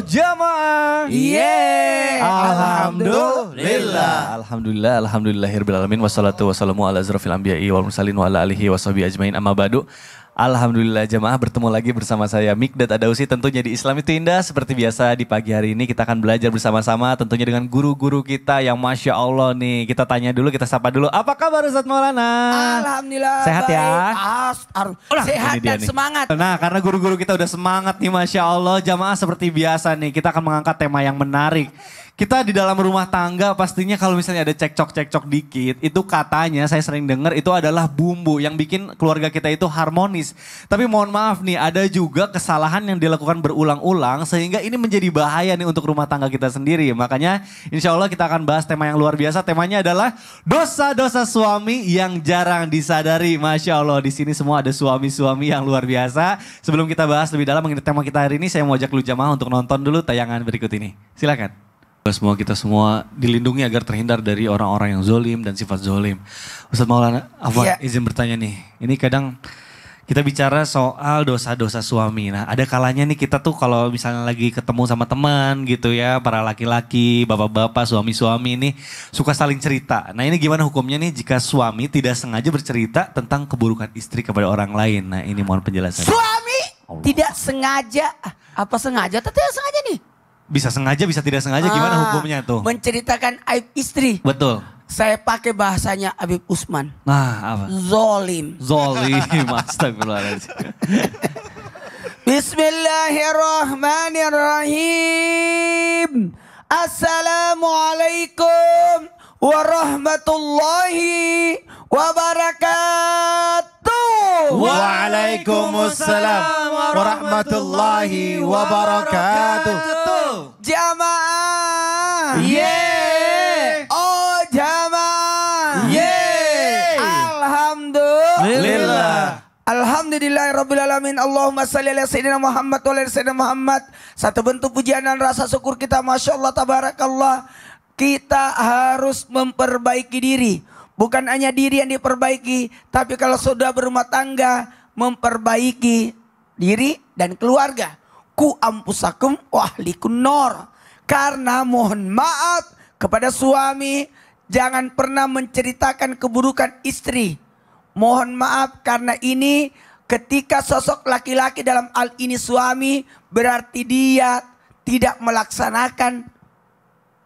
jamaah. Iya. Yeay. Alhamdulillah. Alhamdulillah, alhamdulillahirabbil alamin wassalatu wassalamu ala asrofil anbiya'i wal mursalin wa ala alihi washabihi ajmain amma ba'du. Alhamdulillah jemaah bertemu lagi bersama saya Mikdat Adausi tentunya di Islam itu indah seperti biasa di pagi hari ini kita akan belajar bersama-sama tentunya dengan guru-guru kita yang Masya Allah nih kita tanya dulu kita sapa dulu apa kabar Ustaz Maulana? Alhamdulillah sehat ya? baik. ya? Alhamdulillah. sehat dan semangat. Nah karena guru-guru kita udah semangat nih Masya Allah jemaah seperti biasa nih kita akan mengangkat tema yang menarik kita di dalam rumah tangga pastinya kalau misalnya ada cekcok-cekcok dikit, itu katanya saya sering dengar itu adalah bumbu yang bikin keluarga kita itu harmonis. Tapi mohon maaf nih, ada juga kesalahan yang dilakukan berulang-ulang sehingga ini menjadi bahaya nih untuk rumah tangga kita sendiri. Makanya insya Allah kita akan bahas tema yang luar biasa. Temanya adalah dosa-dosa suami yang jarang disadari. Masya Allah di sini semua ada suami-suami yang luar biasa. Sebelum kita bahas lebih dalam mengenai tema kita hari ini, saya mau ajak lu jamaah untuk nonton dulu tayangan berikut ini. Silakan semua kita semua dilindungi agar terhindar dari orang-orang yang zolim dan sifat zolim. Ustadz Maulana, apa iya. yeah. izin bertanya nih. Ini kadang kita bicara soal dosa-dosa suami. Nah, ada kalanya nih kita tuh kalau misalnya lagi ketemu sama teman gitu ya, para laki-laki, bapak-bapak, suami-suami ini suka saling cerita. Nah, ini gimana hukumnya nih jika suami tidak sengaja bercerita tentang keburukan istri kepada orang lain? Nah, ini mohon penjelasan. Suami Allah. tidak sengaja ah, apa sengaja? Tentu sengaja nih bisa sengaja, bisa tidak sengaja, ah, gimana hukumnya tuh? Menceritakan aib istri. Betul. Saya pakai bahasanya Habib Usman. Nah, apa? Zolim. Zolim, astagfirullahaladzim. Bismillahirrahmanirrahim. Assalamualaikum warahmatullahi wabarakatuh. Waalaikumsalam warahmatullahi wabarakatuh. Jamaah. Yeah. Oh jamaah. Yeah. Alhamdulillah. Alhamdulillah Rabbil Alamin Allahumma salli ala Sayyidina Muhammad wa ala Sayyidina Muhammad Satu bentuk pujian dan rasa syukur kita Masya Allah Tabarakallah Kita harus memperbaiki diri Bukan hanya diri yang diperbaiki, tapi kalau sudah berumah tangga, memperbaiki diri dan keluarga. Ku ampusakum wahlikun nor. Karena mohon maaf kepada suami, jangan pernah menceritakan keburukan istri. Mohon maaf karena ini ketika sosok laki-laki dalam al ini suami, berarti dia tidak melaksanakan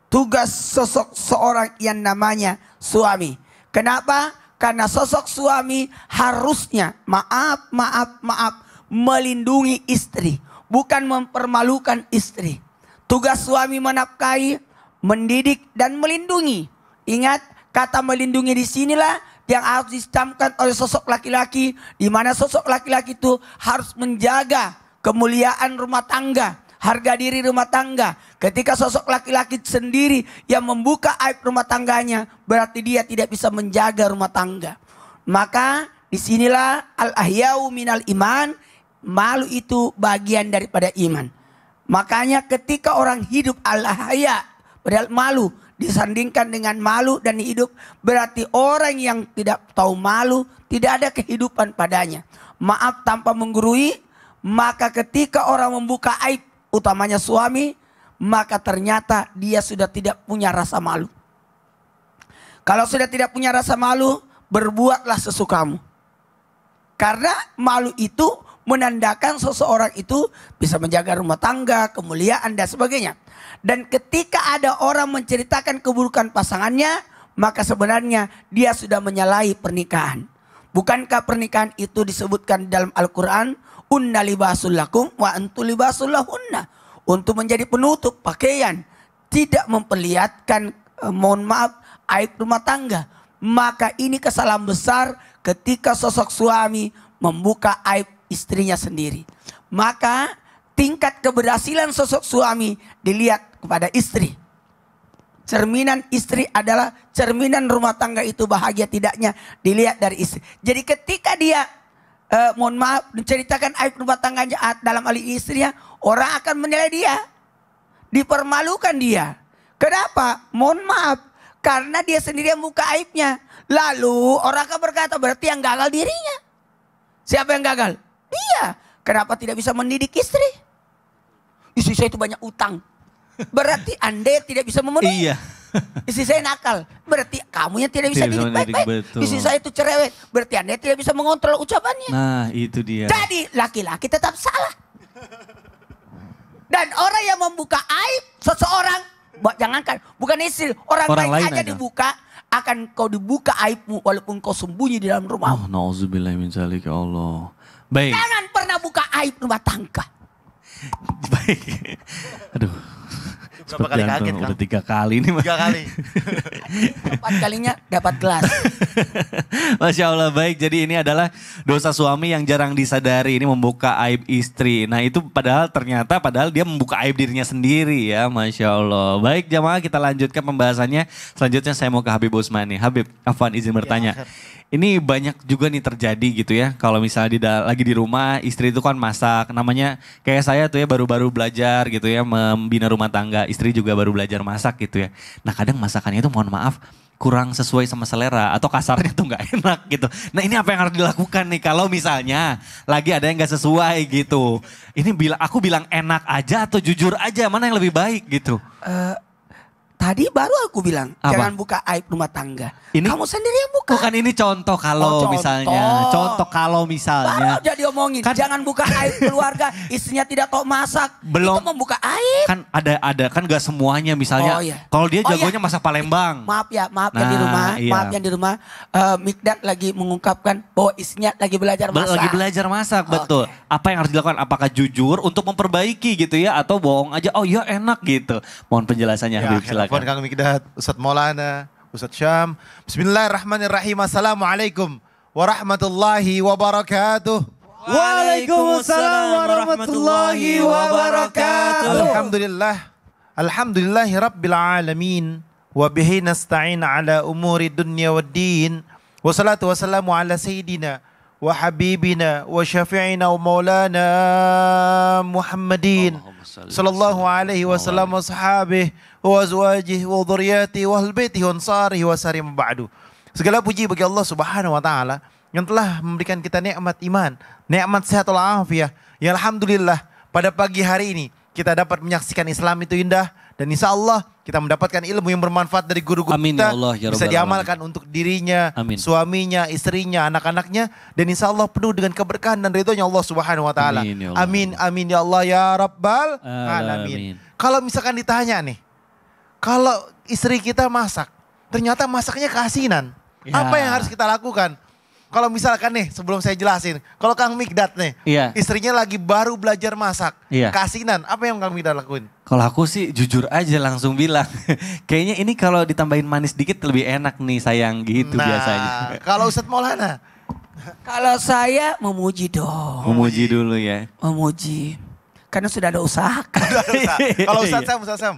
tugas sosok seorang yang namanya suami Kenapa? Karena sosok suami harusnya maaf, maaf, maaf melindungi istri, bukan mempermalukan istri. Tugas suami menafkahi, mendidik dan melindungi. Ingat kata melindungi di sinilah yang harus dicamkan oleh sosok laki-laki di mana sosok laki-laki itu harus menjaga kemuliaan rumah tangga, harga diri rumah tangga. Ketika sosok laki-laki sendiri yang membuka aib rumah tangganya, berarti dia tidak bisa menjaga rumah tangga. Maka disinilah al-ahyau minal iman, malu itu bagian daripada iman. Makanya ketika orang hidup al-ahya, padahal malu, disandingkan dengan malu dan hidup berarti orang yang tidak tahu malu tidak ada kehidupan padanya maaf tanpa menggurui maka ketika orang membuka aib utamanya suami, maka ternyata dia sudah tidak punya rasa malu. Kalau sudah tidak punya rasa malu, berbuatlah sesukamu. Karena malu itu menandakan seseorang itu bisa menjaga rumah tangga, kemuliaan dan sebagainya. Dan ketika ada orang menceritakan keburukan pasangannya, maka sebenarnya dia sudah menyalahi pernikahan. Bukankah pernikahan itu disebutkan dalam Al-Quran hunna libasul lakum wa antu libasul lahunna. Untuk menjadi penutup pakaian. Tidak memperlihatkan, eh, mohon maaf, aib rumah tangga. Maka ini kesalahan besar ketika sosok suami membuka aib istrinya sendiri. Maka tingkat keberhasilan sosok suami dilihat kepada istri. Cerminan istri adalah cerminan rumah tangga itu bahagia tidaknya dilihat dari istri. Jadi ketika dia eh, mohon maaf, menceritakan aib rumah tangganya dalam alih istrinya, orang akan menilai dia. Dipermalukan dia. Kenapa? Mohon maaf, karena dia sendiri yang buka aibnya. Lalu orang akan berkata, berarti yang gagal dirinya. Siapa yang gagal? Dia. Kenapa tidak bisa mendidik istri? Istri saya itu banyak utang. Berarti Anda tidak bisa memenuhi. Iya. Istri saya nakal, berarti kamu yang tidak bisa tidak didik baik-baik. Istri saya itu cerewet, berarti Anda tidak bisa mengontrol ucapannya. Nah, itu dia. Jadi laki-laki tetap salah. Dan orang yang membuka aib seseorang, jangankan bukan istri, orang, lain, lain aja, dibuka, akan kau dibuka aibmu walaupun kau sembunyi di dalam rumah. Oh, nauzubillah min zalik ya Allah. Baik. Jangan pernah buka aib rumah tangga. Baik. Aduh. Berapa kali kaget kan? Udah tiga kali ini. Tiga kali. Empat kalinya dapat gelas. Masya Allah baik. Jadi ini adalah dosa suami yang jarang disadari. Ini membuka aib istri. Nah itu padahal ternyata padahal dia membuka aib dirinya sendiri ya. Masya Allah. Baik jamaah kita lanjutkan pembahasannya. Selanjutnya saya mau ke Habib Usmani. Habib, Afwan izin bertanya. Ya, ini banyak juga nih terjadi gitu ya. Kalau misalnya di lagi di rumah, istri itu kan masak. Namanya kayak saya tuh ya baru-baru belajar gitu ya membina rumah tangga. Istri juga baru belajar masak gitu ya. Nah kadang masakannya itu mohon maaf kurang sesuai sama selera atau kasarnya tuh nggak enak gitu. Nah ini apa yang harus dilakukan nih kalau misalnya lagi ada yang nggak sesuai gitu. Ini bila aku bilang enak aja atau jujur aja mana yang lebih baik gitu? Uh, Tadi baru aku bilang Apa? jangan buka aib rumah tangga. Ini kamu sendiri yang buka. Bukan ini contoh kalau oh, contoh. misalnya, contoh kalau misalnya. Baru jadi omongin kan, jangan buka aib keluarga, istrinya tidak tahu masak. Belum. Itu membuka aib. Kan ada ada kan gak semuanya misalnya. Oh, iya. Kalau dia jagonya oh, iya. masak Palembang. Maaf ya, maaf ya nah, yang di rumah, iya. maaf yang di rumah. Uh, eh, Mikdat lagi mengungkapkan bahwa istrinya lagi belajar masak. Lagi belajar masak, okay. betul. Apa yang harus dilakukan? Apakah jujur untuk memperbaiki gitu ya atau bohong aja? Oh iya enak gitu. Mohon penjelasannya ya, Habib Afwan Kang Mikdad, Ustadz Maulana, Ustadz Syam. Bismillahirrahmanirrahim. Assalamualaikum warahmatullahi wabarakatuh. Waalaikumsalam warahmatullahi wabarakatuh. Alhamdulillah. Alhamdulillahi rabbil alamin. Wa bihi nasta'in ala umuri dunya wa din. Wassalatu wassalamu ala sayyidina وحبيبنا وشفيعنا ومولانا محمدين صلى الله عليه وسلم وصحابه وأزواجه وذرياته وأهل بيته وأنصاره وسارهم بعد Segala puji bagi Allah Subhanahu wa taala yang telah memberikan kita nikmat iman, nikmat sehat afiat. Ya alhamdulillah pada pagi hari ini kita dapat menyaksikan Islam itu indah, dan insya Allah kita mendapatkan ilmu yang bermanfaat dari guru-guru kita. Ya Allah, ya bisa diamalkan Allah. untuk dirinya, Amin. suaminya, istrinya, anak-anaknya. Dan insya Allah penuh dengan keberkahan dan ridhonya Allah subhanahu wa ta'ala. Amin, ya Amin, amin ya Allah ya Rabbal. Alamin. Kalau misalkan ditanya nih, kalau istri kita masak, ternyata masaknya keasinan. Ya. Apa yang harus kita lakukan? kalau misalkan nih sebelum saya jelasin, kalau Kang Mikdat nih, iya. istrinya lagi baru belajar masak, iya. kasinan, apa yang Kang Mikdat lakuin? Kalau aku sih jujur aja langsung bilang, kayaknya ini kalau ditambahin manis dikit lebih enak nih sayang gitu nah, biasanya. Kalau Ustadz Maulana? kalau saya memuji dong. Memuji dulu ya. Memuji. Karena sudah ada usaha. Kan? Kalau Ustadz Sam, Ustadz Sam.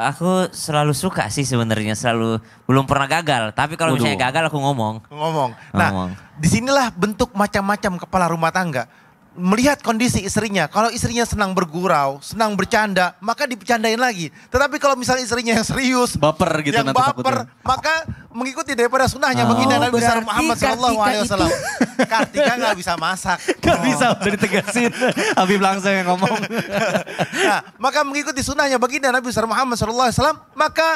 Aku selalu suka sih sebenarnya, selalu belum pernah gagal. Tapi kalau misalnya gagal aku ngomong. Ngomong. Nah, ngomong. disinilah bentuk macam-macam kepala rumah tangga melihat kondisi istrinya. Kalau istrinya senang bergurau, senang bercanda, maka dipercandain lagi. Tetapi kalau misalnya istrinya yang serius, baper gitu yang nanti baper, takutnya. maka mengikuti daripada sunahnya oh, menghina Nabi besar Muhammad Shallallahu Alaihi Wasallam. Kartika nggak bisa masak, nggak oh. bisa udah ditegasin. Habib langsung yang ngomong. nah, maka mengikuti sunahnya baginda Nabi besar Muhammad Shallallahu Alaihi Wasallam, maka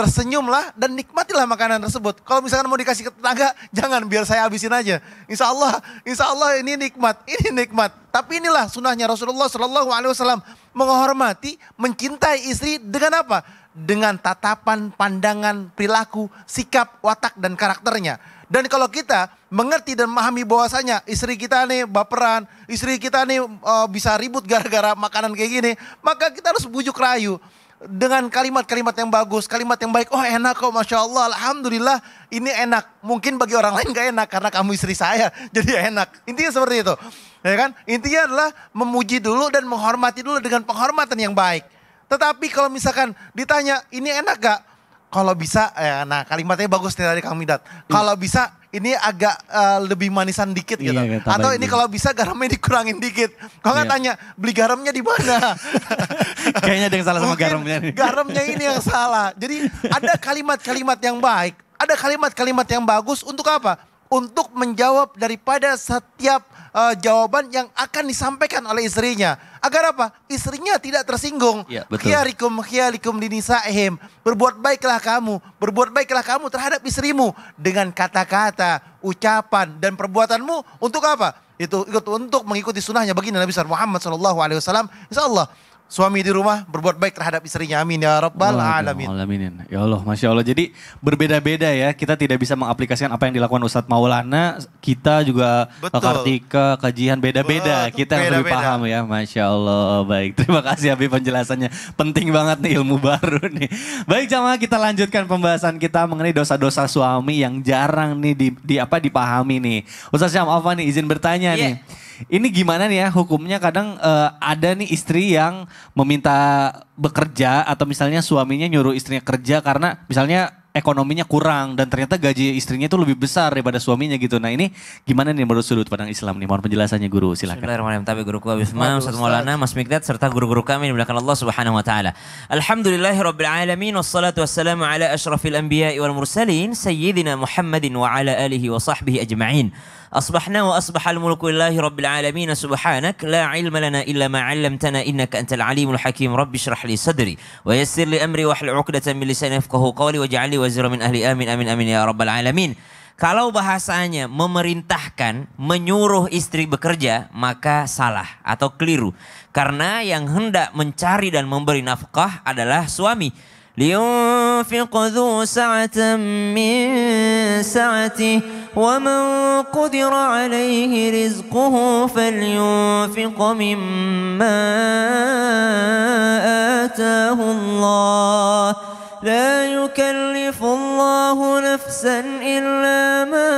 tersenyumlah dan nikmatilah makanan tersebut. Kalau misalkan mau dikasih ke tetangga, jangan biar saya habisin aja. Insya Allah, insya Allah ini nikmat, ini nikmat. Tapi inilah sunnahnya Rasulullah Shallallahu Alaihi Wasallam menghormati, mencintai istri dengan apa? Dengan tatapan, pandangan, perilaku, sikap, watak dan karakternya. Dan kalau kita mengerti dan memahami bahwasanya istri kita nih baperan, istri kita nih uh, bisa ribut gara-gara makanan kayak gini, maka kita harus bujuk rayu dengan kalimat-kalimat yang bagus, kalimat yang baik, oh enak kok, masya Allah, alhamdulillah, ini enak. Mungkin bagi orang lain gak enak karena kamu istri saya, jadi enak. Intinya seperti itu, ya kan? Intinya adalah memuji dulu dan menghormati dulu dengan penghormatan yang baik. Tetapi kalau misalkan ditanya, ini enak gak? Kalau bisa, ya, nah kalimatnya bagus nih dari Kang Midat. Kalau iya. bisa ini agak uh, lebih manisan dikit iya, gitu. Iya, Atau ini kalau bisa garamnya dikurangin dikit. Kalau nggak iya. tanya beli garamnya di mana? Kayaknya ada yang salah sama garamnya. Nih. Garamnya ini yang salah. Jadi ada kalimat-kalimat yang baik, ada kalimat-kalimat yang bagus untuk apa? Untuk menjawab daripada setiap uh, jawaban yang akan disampaikan oleh istrinya. Agar apa? Istrinya tidak tersinggung. Ya, khiarikum dini dinisa'ihim. Berbuat baiklah kamu. Berbuat baiklah kamu terhadap istrimu. Dengan kata-kata, ucapan, dan perbuatanmu untuk apa? Itu untuk mengikuti sunnahnya begini Nabi Muhammad SAW. Insya Allah suami di rumah berbuat baik terhadap istrinya. Amin ya rabbal alamin. Alamin. Ya Allah, masya Allah. Jadi berbeda-beda ya. Kita tidak bisa mengaplikasikan apa yang dilakukan Ustadz Maulana. Kita juga Betul. Kartika kajian beda-beda. Kita beda -beda. yang lebih paham ya, masya Allah. Baik, terima kasih Abi penjelasannya. Penting banget nih ilmu baru nih. Baik jamaah kita lanjutkan pembahasan kita mengenai dosa-dosa suami yang jarang nih di, di apa dipahami nih. Ustadz Syam, Afan nih izin bertanya yeah. nih. Ini gimana nih ya hukumnya kadang uh, ada nih istri yang meminta bekerja atau misalnya suaminya nyuruh istrinya kerja karena misalnya ekonominya kurang dan ternyata gaji istrinya itu lebih besar daripada suaminya gitu. Nah ini gimana nih menurut sudut pandang Islam nih? Mohon penjelasannya guru silakan. Bismillahirrahmanirrahim. Tapi guruku Habib Imam, Ustaz Maulana, Mas Mikdad serta guru-guru kami belakang Allah Subhanahu wa taala. Alhamdulillahirabbil alamin wassalatu wassalamu ala ashrafil anbiya wal mursalin sayyidina Muhammadin wa ala alihi wa sahbihi ajma'in. أصبحنا وأصبح الملك لله رب العالمين سبحانك لا علم لنا إلا ما علمتنا إنك أنت العليم الحكيم رب اشرح لي صدري ويسر لي أمري واحلل عقدة من لساني يفقهوا قولي واجعل لي وزيرا من أهلي آمين آمين آمين يا رب العالمين Kalau bahasanya memerintahkan, menyuruh istri bekerja, maka salah atau keliru. Karena yang hendak mencari dan memberi nafkah adalah suami. لينفق ذو سعة من سعته ومن قدر عليه رزقه فلينفق مما آتاه الله لا يكلف الله نفسا إلا ما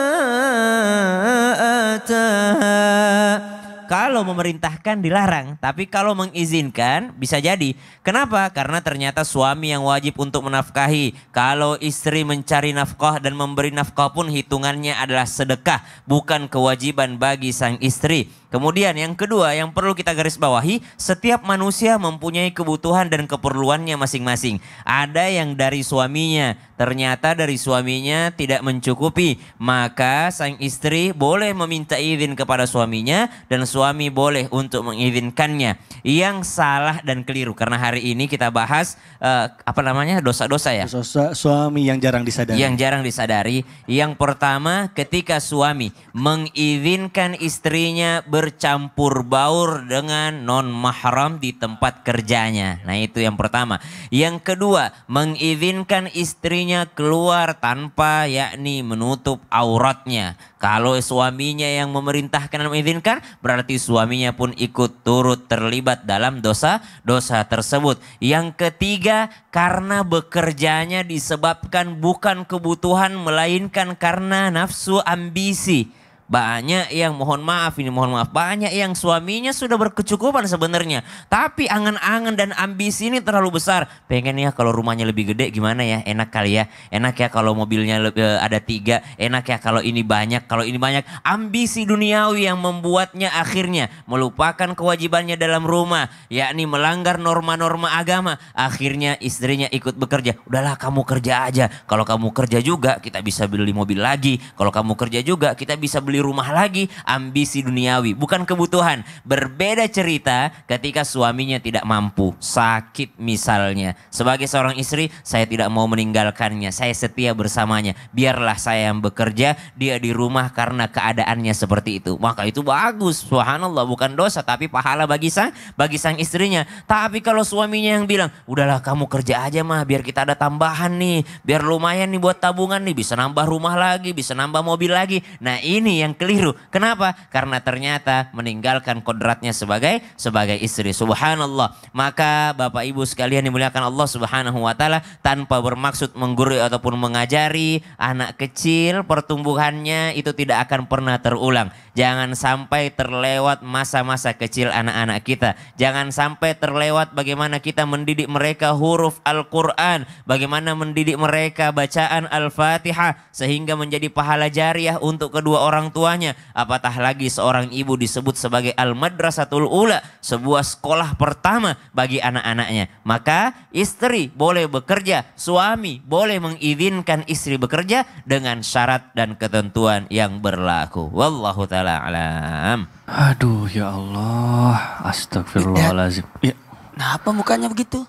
آتاها Kalau memerintahkan dilarang, tapi kalau mengizinkan bisa jadi. Kenapa? Karena ternyata suami yang wajib untuk menafkahi. Kalau istri mencari nafkah dan memberi nafkah pun hitungannya adalah sedekah, bukan kewajiban bagi sang istri. Kemudian yang kedua yang perlu kita garis bawahi, setiap manusia mempunyai kebutuhan dan keperluannya masing-masing. Ada yang dari suaminya, ternyata dari suaminya tidak mencukupi, maka sang istri boleh meminta izin kepada suaminya dan suami boleh untuk mengizinkannya. Yang salah dan keliru karena hari ini kita bahas uh, apa namanya dosa-dosa ya. Dosa suami yang jarang disadari. Yang jarang disadari. Yang pertama ketika suami mengizinkan istrinya ber bercampur baur dengan non mahram di tempat kerjanya. Nah, itu yang pertama. Yang kedua, mengizinkan istrinya keluar tanpa yakni menutup auratnya. Kalau suaminya yang memerintahkan dan mengizinkan, berarti suaminya pun ikut turut terlibat dalam dosa-dosa tersebut. Yang ketiga, karena bekerjanya disebabkan bukan kebutuhan melainkan karena nafsu ambisi. Banyak yang mohon maaf ini mohon maaf. Banyak yang suaminya sudah berkecukupan sebenarnya. Tapi angan-angan dan ambisi ini terlalu besar. Pengen ya kalau rumahnya lebih gede gimana ya. Enak kali ya. Enak ya kalau mobilnya eh, ada tiga. Enak ya kalau ini banyak. Kalau ini banyak. Ambisi duniawi yang membuatnya akhirnya melupakan kewajibannya dalam rumah. Yakni melanggar norma-norma agama. Akhirnya istrinya ikut bekerja. Udahlah kamu kerja aja. Kalau kamu kerja juga kita bisa beli mobil lagi. Kalau kamu kerja juga kita bisa beli rumah lagi, ambisi duniawi, bukan kebutuhan. Berbeda cerita ketika suaminya tidak mampu, sakit misalnya. Sebagai seorang istri, saya tidak mau meninggalkannya, saya setia bersamanya. Biarlah saya yang bekerja, dia di rumah karena keadaannya seperti itu. Maka itu bagus, subhanallah bukan dosa tapi pahala bagi sang bagi sang istrinya. Tapi kalau suaminya yang bilang, "Udahlah kamu kerja aja mah biar kita ada tambahan nih, biar lumayan nih buat tabungan nih, bisa nambah rumah lagi, bisa nambah mobil lagi." Nah, ini yang keliru. Kenapa? Karena ternyata meninggalkan kodratnya sebagai sebagai istri. Subhanallah. Maka Bapak Ibu sekalian dimuliakan Allah Subhanahu wa taala tanpa bermaksud menggurui ataupun mengajari anak kecil pertumbuhannya itu tidak akan pernah terulang. Jangan sampai terlewat masa-masa kecil anak-anak kita. Jangan sampai terlewat bagaimana kita mendidik mereka huruf Al-Qur'an, bagaimana mendidik mereka bacaan Al-Fatihah sehingga menjadi pahala jariah untuk kedua orang tuanya. Apatah lagi seorang ibu disebut sebagai al-madrasatul ula, sebuah sekolah pertama bagi anak-anaknya. Maka istri boleh bekerja, suami boleh mengizinkan istri bekerja dengan syarat dan ketentuan yang berlaku. Wallahu taala alam. Aduh ya Allah, astagfirullahalazim. Ya. ya. Kenapa mukanya begitu?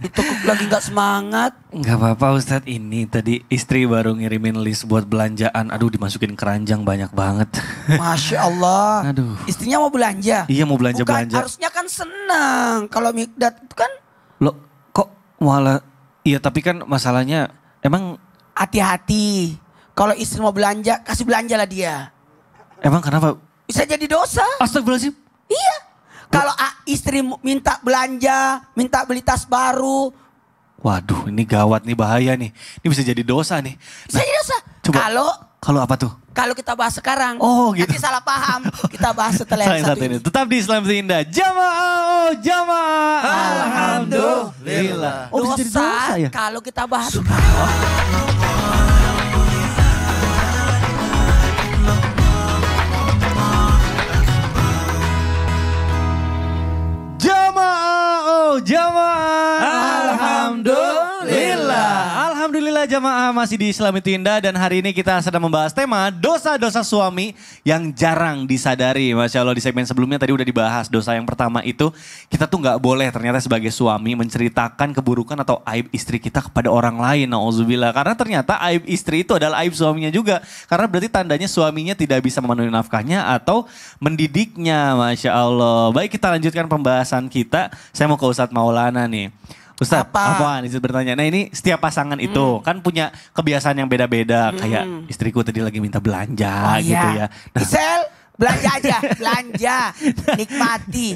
Itu lagi nggak semangat. Gak apa-apa Ustadz ini tadi istri baru ngirimin list buat belanjaan. Aduh dimasukin keranjang banyak banget. Masya Allah. Aduh. Istrinya mau belanja? Iya mau belanja belanja. Harusnya kan senang kalau Mikdat itu kan. Loh kok malah? Iya tapi kan masalahnya emang. Hati-hati. Kalau istri mau belanja kasih belanja lah dia. Emang kenapa? Bisa jadi dosa. Astagfirullahaladzim kalau istri minta belanja, minta beli tas baru. Waduh, ini gawat nih bahaya nih. Ini bisa jadi dosa nih. Bisa nah, jadi dosa. Coba. Kalau kalau apa tuh? Kalau kita bahas sekarang, oh, gitu. nanti salah paham. Kita bahas setelah yang satu, ini. Tetap di Islam Indah. Jamaah, oh, jamaah. Alhamdulillah. Oh, dosa, dosa ya? kalau kita bahas Subhanallah. jamaah. Alhamdulillah jamaah masih di Islami Tinda dan hari ini kita sedang membahas tema dosa-dosa suami yang jarang disadari. Masya Allah di segmen sebelumnya tadi udah dibahas dosa yang pertama itu kita tuh nggak boleh ternyata sebagai suami menceritakan keburukan atau aib istri kita kepada orang lain. Nauzubillah karena ternyata aib istri itu adalah aib suaminya juga karena berarti tandanya suaminya tidak bisa memenuhi nafkahnya atau mendidiknya. Masya Allah. Baik kita lanjutkan pembahasan kita. Saya mau ke Ustadz Maulana nih. Ustaz, apa? apaan izin bertanya. Nah ini setiap pasangan itu hmm. kan punya kebiasaan yang beda-beda. Hmm. Kayak istriku tadi lagi minta belanja oh, iya. gitu iya. ya. Nah, Isel, belanja aja, belanja, nikmati.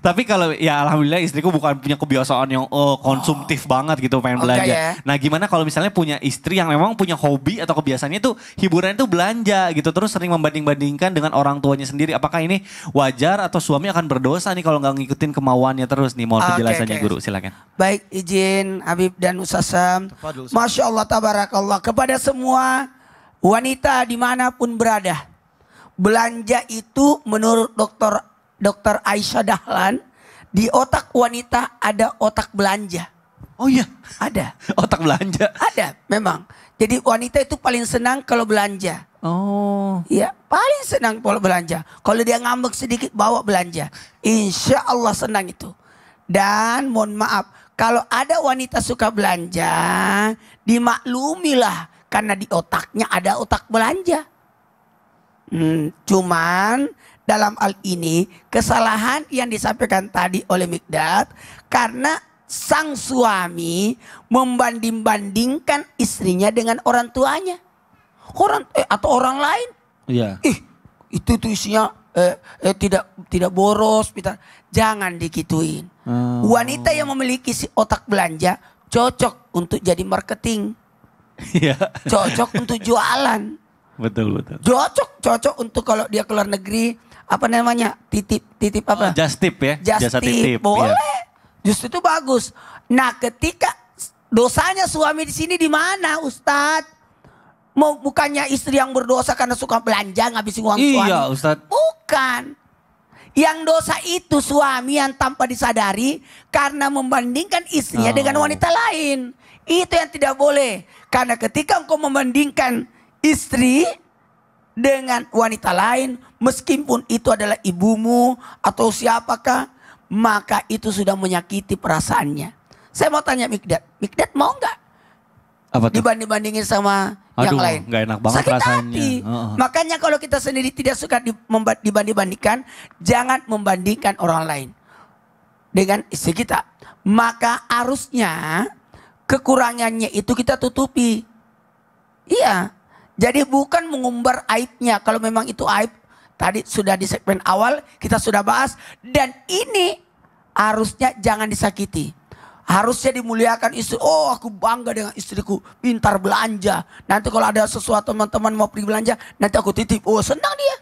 Tapi kalau ya alhamdulillah istriku bukan punya kebiasaan yang oh, konsumtif oh. banget gitu pengen okay, belanja. Ya. Nah gimana kalau misalnya punya istri yang memang punya hobi atau kebiasaannya itu hiburan itu belanja gitu. Terus sering membanding-bandingkan dengan orang tuanya sendiri. Apakah ini wajar atau suami akan berdosa nih kalau nggak ngikutin kemauannya terus nih. mau okay, penjelasannya okay. guru silakan. Baik izin Habib dan Ustazam, Masya Allah tabarakallah kepada semua wanita dimanapun berada belanja itu menurut dokter dokter Aisyah Dahlan di otak wanita ada otak belanja. Oh iya, ada. Otak belanja. Ada, memang. Jadi wanita itu paling senang kalau belanja. Oh. Iya, paling senang kalau belanja. Kalau dia ngambek sedikit bawa belanja. Insya Allah senang itu. Dan mohon maaf, kalau ada wanita suka belanja, dimaklumilah karena di otaknya ada otak belanja. Hmm, cuman dalam hal ini kesalahan yang disampaikan tadi oleh Mikdad karena sang suami membanding-bandingkan istrinya dengan orang tuanya. Orang eh, atau orang lain. Iya. Ih, itu tuh isinya eh, eh, tidak tidak boros, jangan dikituin. Hmm. Wanita yang memiliki si otak belanja cocok untuk jadi marketing. Iya. Cocok untuk jualan. Betul, betul. Cocok, cocok untuk kalau dia keluar negeri, apa namanya? Titip, titip apa? Oh, just tip ya. Just Jasa tip. tip. Iya. Boleh. yeah. Justru itu bagus. Nah, ketika dosanya suami di sini di mana, Ustadz? Mau bukannya istri yang berdosa karena suka belanja ngabisin uang iya, suami? Iya, Ustadz. Bukan. Yang dosa itu suami yang tanpa disadari karena membandingkan istrinya oh. dengan wanita lain. Itu yang tidak boleh. Karena ketika engkau membandingkan istri dengan wanita lain, meskipun itu adalah ibumu atau siapakah, maka itu sudah menyakiti perasaannya. Saya mau tanya Mikdad, Mikdad mau nggak apa tuh? dibanding-bandingin sama Aduh, yang lain? Gak enak banget Sakit rasanya. Hati. Uh -huh. Makanya kalau kita sendiri tidak suka dibanding-bandingkan, jangan membandingkan orang lain dengan istri kita. Maka arusnya kekurangannya itu kita tutupi. Iya, jadi bukan mengumbar aibnya. Kalau memang itu aib, tadi sudah di segmen awal kita sudah bahas. Dan ini harusnya jangan disakiti. Harusnya dimuliakan istri. Oh aku bangga dengan istriku. Pintar belanja. Nanti kalau ada sesuatu teman-teman mau pergi belanja. Nanti aku titip. Oh senang dia.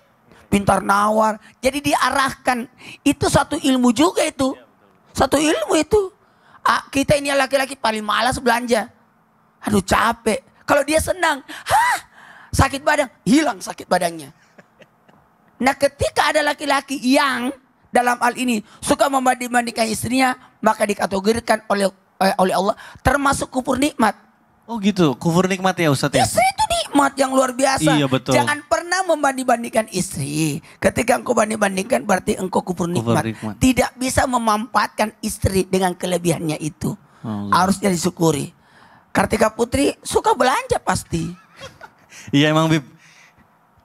Pintar nawar. Jadi diarahkan. Itu satu ilmu juga itu. Iya, satu ilmu itu. Ah, kita ini laki-laki paling malas belanja. Aduh capek. Kalau dia senang. Hah sakit badan, hilang sakit badannya. Nah ketika ada laki-laki yang dalam hal ini suka membanding istrinya, maka dikategorikan oleh eh, oleh Allah termasuk kufur nikmat. Oh gitu, kufur nikmat ya Ustaz ya? Istri itu nikmat yang luar biasa. Iya betul. Jangan pernah membanding-bandingkan istri. Ketika engkau banding-bandingkan berarti engkau kufur nikmat. kufur nikmat. Tidak bisa memanfaatkan istri dengan kelebihannya itu. Oh, gitu. Harusnya disyukuri. Kartika Putri suka belanja pasti. Iya emang Bib.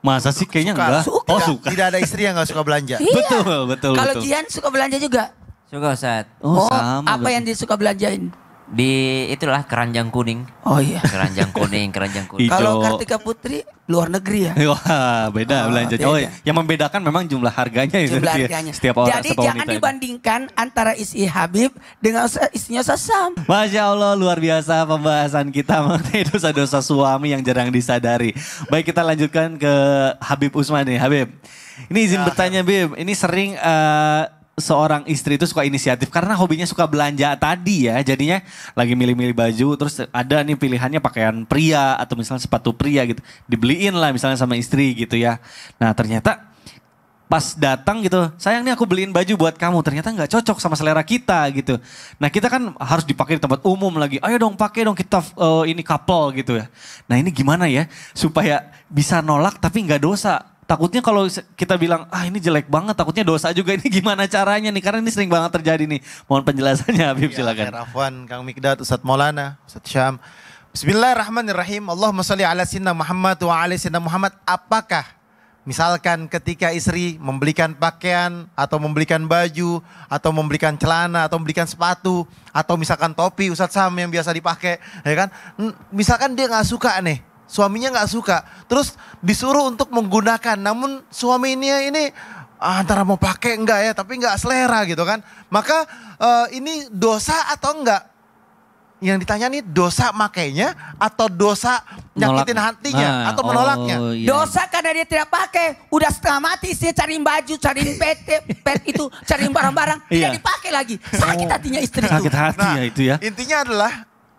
Masa sih kayaknya suka, enggak? Suka. Oh suka. Tidak ada istri yang enggak suka belanja. iya. Betul, betul. Iya. Kalau kian suka belanja juga? Suka Ustaz. Oh, oh sama. Apa berarti. yang dia suka belanjain? di itulah keranjang kuning. Oh iya. Keranjang kuning, keranjang kuning. Kalau Kartika Putri luar negeri ya. Wah, beda oh, belanja. Beda. Oh, iya. yang membedakan memang jumlah harganya itu. Jumlah harganya. Setiap orang Jadi setiap jangan dibandingkan ini. antara isi Habib dengan isinya Sasam. Masya Allah luar biasa pembahasan kita mengenai dosa-dosa suami yang jarang disadari. Baik kita lanjutkan ke Habib Usman nih. Habib, ini izin ya. bertanya Bib, ini sering uh, seorang istri itu suka inisiatif karena hobinya suka belanja tadi ya jadinya lagi milih-milih baju terus ada nih pilihannya pakaian pria atau misalnya sepatu pria gitu dibeliin lah misalnya sama istri gitu ya nah ternyata pas datang gitu sayang nih aku beliin baju buat kamu ternyata nggak cocok sama selera kita gitu nah kita kan harus dipakai di tempat umum lagi ayo dong pakai dong kita uh, ini couple gitu ya nah ini gimana ya supaya bisa nolak tapi nggak dosa takutnya kalau kita bilang ah ini jelek banget takutnya dosa juga ini gimana caranya nih karena ini sering banget terjadi nih mohon penjelasannya Habib ya, silakan Rafwan Kang Mikdad Ustadz Maulana Ustadz Syam Bismillahirrahmanirrahim Allahumma salli ala sinna Muhammad wa ala sinna Muhammad apakah misalkan ketika istri membelikan pakaian atau membelikan baju atau membelikan celana atau membelikan sepatu atau misalkan topi Ustadz Sam yang biasa dipakai ya kan misalkan dia nggak suka nih suaminya nggak suka. Terus disuruh untuk menggunakan, namun suaminya ini ah, antara mau pakai enggak ya, tapi enggak selera gitu kan. Maka uh, ini dosa atau enggak? Yang ditanya nih dosa makainya atau dosa nyakitin hatinya nah, atau menolaknya? Oh, iya. Dosa karena dia tidak pakai, udah setengah mati sih cari baju, cari pet, pet itu, cari barang-barang iya. tidak iya. dipakai lagi. Sakit oh. hatinya istri itu. Sakit hati nah, ya itu ya. Intinya adalah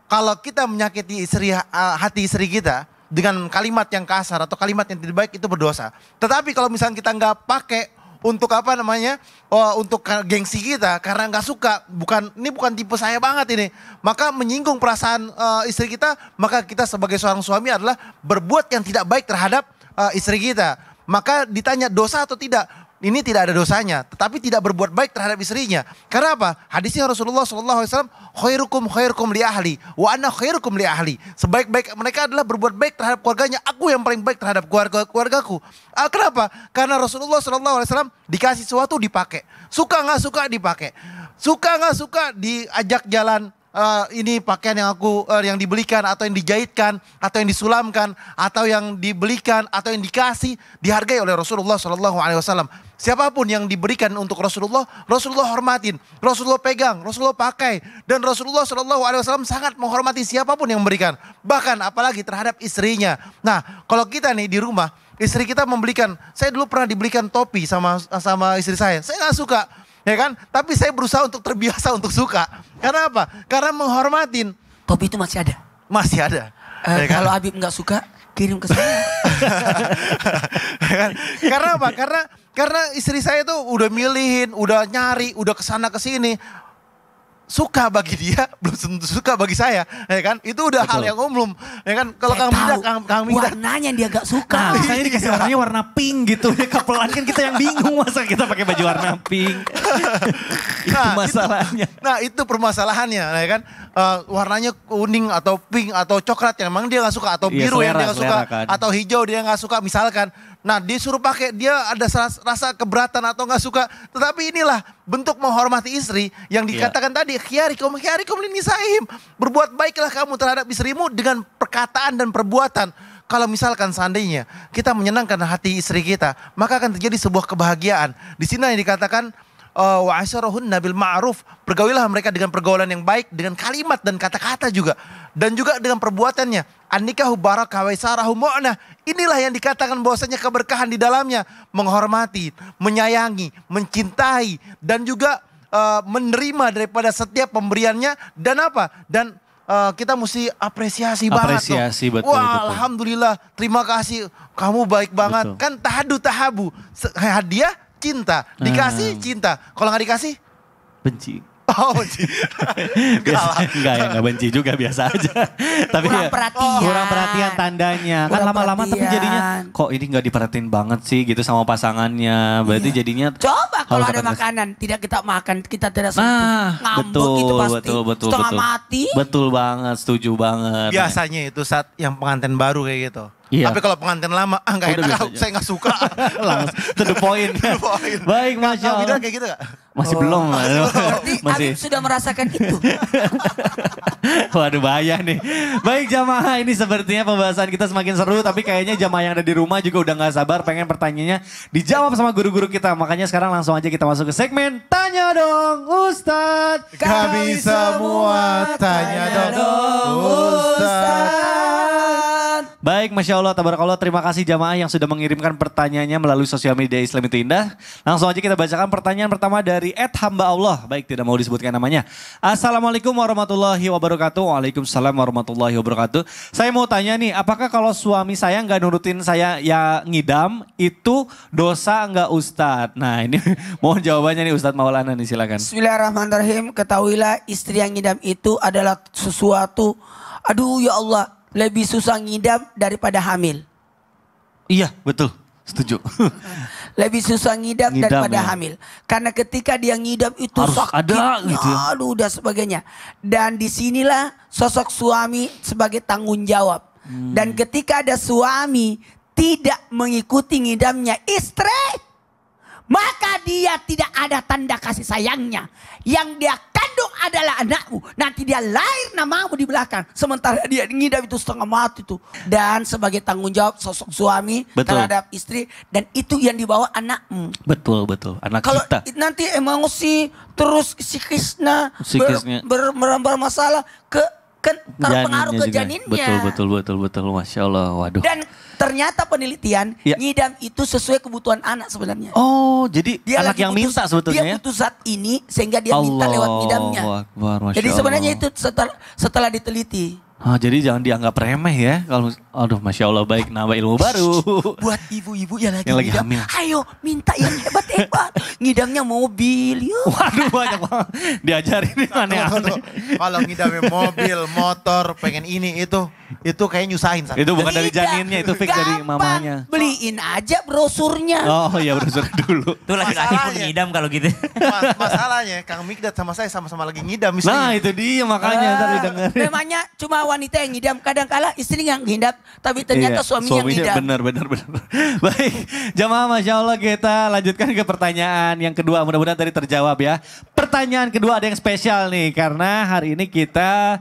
kalau kita menyakiti istri eh, hati istri kita, dengan kalimat yang kasar atau kalimat yang tidak baik itu berdosa. Tetapi kalau misalnya kita nggak pakai untuk apa namanya oh, untuk gengsi kita karena nggak suka bukan ini bukan tipe saya banget ini maka menyinggung perasaan uh, istri kita maka kita sebagai seorang suami adalah berbuat yang tidak baik terhadap uh, istri kita maka ditanya dosa atau tidak ini tidak ada dosanya, tetapi tidak berbuat baik terhadap istrinya. Karena apa? Hadisnya Rasulullah Shallallahu Alaihi Wasallam, khairukum khairukum li ahli, wa ana khairukum li ahli. Sebaik-baik mereka adalah berbuat baik terhadap keluarganya. Aku yang paling baik terhadap keluarga keluargaku. Ah, kenapa? Karena Rasulullah Shallallahu Alaihi Wasallam dikasih sesuatu dipakai, suka nggak suka dipakai, suka nggak suka diajak jalan uh, ini pakaian yang aku uh, yang dibelikan atau yang dijahitkan atau yang disulamkan atau yang dibelikan atau yang dikasih dihargai oleh Rasulullah Shallallahu Alaihi Wasallam. Siapapun yang diberikan untuk Rasulullah, Rasulullah hormatin, Rasulullah pegang, Rasulullah pakai, dan Rasulullah Shallallahu Alaihi Wasallam sangat menghormati siapapun yang memberikan, bahkan apalagi terhadap istrinya. Nah, kalau kita nih di rumah, istri kita membelikan, saya dulu pernah dibelikan topi sama sama istri saya, saya nggak suka, ya kan? Tapi saya berusaha untuk terbiasa untuk suka. Karena apa? Karena menghormatin. Kopi itu masih ada. Masih ada. Uh, ya kan? kalau kan? Habib nggak suka, kirim ke saya. Ya kan? karena apa? Karena karena istri saya itu udah milihin, udah nyari, udah kesana kesini suka bagi dia belum tentu suka bagi saya ya kan itu udah Betul. hal yang umum ya kan kalau Kang Mida Kang, Kang Mida warnanya dia gak suka nah, ini dikasih iya. warnanya warna pink gitu ya kepelan kan kita yang bingung masa kita pakai baju warna pink nah, itu nah, masalahnya itu, nah itu permasalahannya ya kan uh, warnanya kuning atau pink atau coklat yang memang dia gak suka atau iya, biru ya, selera, yang dia gak suka kan. atau hijau dia gak suka misalkan Nah disuruh pakai dia ada rasa keberatan atau nggak suka. Tetapi inilah bentuk menghormati istri yang dikatakan yeah. tadi. Khiarikum, khiarikum Sahim. Berbuat baiklah kamu terhadap istrimu dengan perkataan dan perbuatan. Kalau misalkan seandainya kita menyenangkan hati istri kita, maka akan terjadi sebuah kebahagiaan. Di sini yang dikatakan uh, bil nabil ma'ruf. pergaulilah mereka dengan pergaulan yang baik, dengan kalimat dan kata-kata juga. Dan juga dengan perbuatannya. Annikahu barakah waisarahu mu'na. Inilah yang dikatakan bahwasanya keberkahan di dalamnya. Menghormati, menyayangi, mencintai. Dan juga uh, menerima daripada setiap pemberiannya. Dan apa? Dan uh, kita mesti apresiasi, apresiasi banget. betul. Wah, alhamdulillah, terima kasih. Kamu baik banget. Betul. Kan tahadu tahabu. Hadiah cinta, dikasih ah. cinta. Kalau nggak dikasih? Benci. Oh benci. biasa, enggak ya, enggak benci juga biasa aja. tapi kurang ya, perhatian. Kurang perhatian tandanya. kan lama-lama tapi jadinya kok ini enggak diperhatiin banget sih gitu sama pasangannya. Berarti iya. jadinya Coba kalau ada makanan tidak kita makan, kita tidak ah, sempat. Nah, gitu betul, itu Betul, betul, Setengah betul. mati. Betul banget, setuju banget. Biasanya itu saat yang pengantin baru kayak gitu. Iya. Tapi kalau pengantin lama, ah nggak enak, aku, saya nggak suka. Langsung to the point. point. Baik, Mas Allah. kayak gitu gak? Masih oh. belum. Masih, masih. masih. sudah merasakan itu. Waduh bahaya nih. Baik jamaah ini sepertinya pembahasan kita semakin seru tapi kayaknya jamaah yang ada di rumah juga udah gak sabar pengen pertanyaannya dijawab sama guru-guru kita. Makanya sekarang langsung aja kita masuk ke segmen Tanya dong Ustadz. Kami, semua tanya, dong Ustadz. Ustadz. Baik, Masya Allah, tabarakallah. Terima kasih jamaah yang sudah mengirimkan pertanyaannya melalui sosial media Islam itu indah. Langsung aja kita bacakan pertanyaan pertama dari Ed Hamba Allah. Baik, tidak mau disebutkan namanya. Assalamualaikum warahmatullahi wabarakatuh. Waalaikumsalam warahmatullahi wabarakatuh. Saya mau tanya nih, apakah kalau suami saya nggak nurutin saya ya ngidam, itu dosa nggak Ustadz? Nah ini mohon jawabannya nih Ustadz Maulana nih silakan. Bismillahirrahmanirrahim. Ketahuilah istri yang ngidam itu adalah sesuatu. Aduh ya Allah lebih susah ngidam daripada hamil. Iya, betul. Setuju. lebih susah ngidam, ngidam daripada ya. hamil. Karena ketika dia ngidam itu Harus sakit. ada, gitu ya. aduh dan sebagainya. Dan disinilah sosok suami sebagai tanggung jawab. Hmm. Dan ketika ada suami tidak mengikuti ngidamnya istri, maka dia tidak ada tanda kasih sayangnya. Yang dia kandung adalah anakmu. Nanti dia lahir namamu di belakang. Sementara dia ngidam itu setengah mati tuh. Dan sebagai tanggung jawab sosok suami betul. terhadap istri. Dan itu yang dibawa anakmu. Betul, betul. Anak Kalau kita. Kalau nanti si terus si Krishna Ber, ber, masalah ke, ke terpengaruh ke janinnya. Betul, betul, betul, betul. Masya Allah. Waduh. Dan ternyata penelitian ya. ngidam itu sesuai kebutuhan anak sebenarnya. Oh, jadi dia anak yang butuh, minta sebetulnya. Dia ya? butuh zat ini sehingga dia Allah minta lewat ngidamnya. Akbar, jadi sebenarnya itu setel, setelah diteliti. Ah, jadi jangan dianggap remeh ya. Kalau aduh masya Allah baik nambah ilmu baru. Buat ibu-ibu yang lagi, yang lagi hamil. Ayo minta yang hebat-hebat. Ngidamnya mobil. Yuk. Waduh banyak banget. Diajarin aneh-aneh. Ya? Kalau ngidamnya mobil, motor, pengen ini itu itu kayak nyusahin. Sana. Itu bukan Tidak. dari janinnya, itu fix dari mamanya. Beliin aja brosurnya. Oh iya brosur dulu. Itu lagi-lagi pun ngidam kalau gitu. Mas, masalahnya Kang Migdat sama saya sama-sama lagi ngidam istrinya. Nah itu dia makanya uh, ah, tadi dengerin. Namanya cuma wanita yang ngidam. kadang-kala istri yang ngidam, tapi ternyata iya, suaminya, suaminya ngidam. Benar, benar, benar. Baik, jamaah Masya Allah kita lanjutkan ke pertanyaan yang kedua. Mudah-mudahan tadi terjawab ya. Pertanyaan kedua ada yang spesial nih karena hari ini kita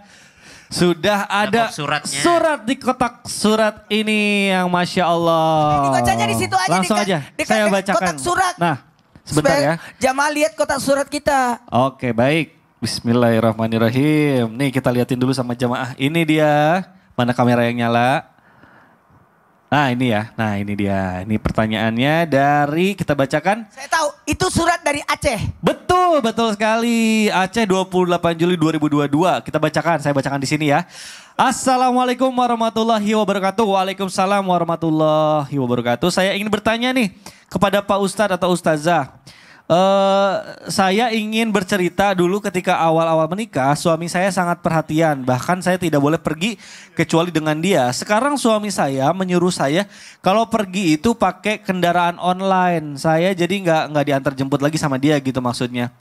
sudah ada suratnya. surat di kotak surat ini yang Masya Allah. Dibacanya di situ aja. Langsung aja, di, saya bacakan. Kotak surat. Nah, sebentar ya. Jamaah lihat kotak surat kita. Oke, baik. Bismillahirrahmanirrahim. Nih kita liatin dulu sama jamaah. Ini dia. Mana kamera yang nyala? Nah ini ya, nah ini dia. Ini pertanyaannya dari, kita bacakan. Saya tahu, itu surat dari Aceh. Betul, betul sekali. Aceh 28 Juli 2022. Kita bacakan, saya bacakan di sini ya. Assalamualaikum warahmatullahi wabarakatuh. Waalaikumsalam warahmatullahi wabarakatuh. Saya ingin bertanya nih kepada Pak Ustadz atau Ustazah. Uh, saya ingin bercerita dulu ketika awal-awal menikah, suami saya sangat perhatian, bahkan saya tidak boleh pergi kecuali dengan dia. Sekarang suami saya menyuruh saya kalau pergi itu pakai kendaraan online. Saya jadi nggak nggak diantar jemput lagi sama dia gitu maksudnya.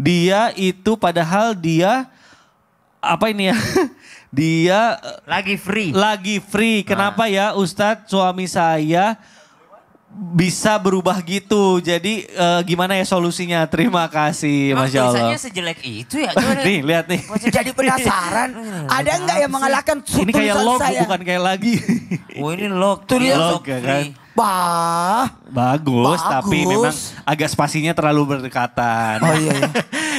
Dia itu padahal dia apa ini ya? dia eh, lagi free. Lagi free. Kenapa nah. ya Ustadz suami saya bisa berubah gitu. Jadi uh, gimana ya solusinya? Terima kasih, Emang Masya Allah. Tulisannya sejelek itu ya? nih, lihat nih. Jadi penasaran. ada nggak yang mengalahkan Ini kayak log, saya? bukan kayak lagi. oh ini log. Tuh dia log, ya kan? Bah. Bagus, tapi memang agak spasinya terlalu berdekatan. Oh iya. iya.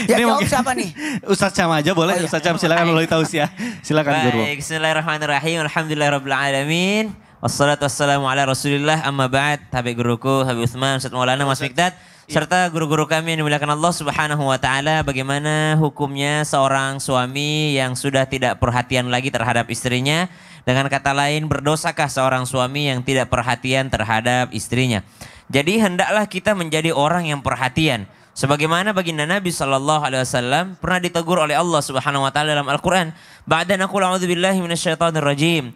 ya, ini mungkin siapa nih? Ustaz Cam aja boleh. Oh, iya. Ustaz Cam silakan mulai tahu ya. Silakan Baik, guru. Bismillahirrahmanirrahim. Alhamdulillahirrahmanirrahim. Wassalatu wassalamu ala rasulillah amma ba'd Habib Guruku, Habib Uthman, Ustaz Maulana, Mas Mikdad serta guru-guru kami yang dimuliakan Allah Subhanahu wa taala bagaimana hukumnya seorang suami yang sudah tidak perhatian lagi terhadap istrinya dengan kata lain berdosakah seorang suami yang tidak perhatian terhadap istrinya jadi hendaklah kita menjadi orang yang perhatian sebagaimana baginda Nabi Shallallahu alaihi wasallam pernah ditegur oleh Allah Subhanahu wa taala dalam Al-Qur'an ba'da naqul a'udzubillahi rajim.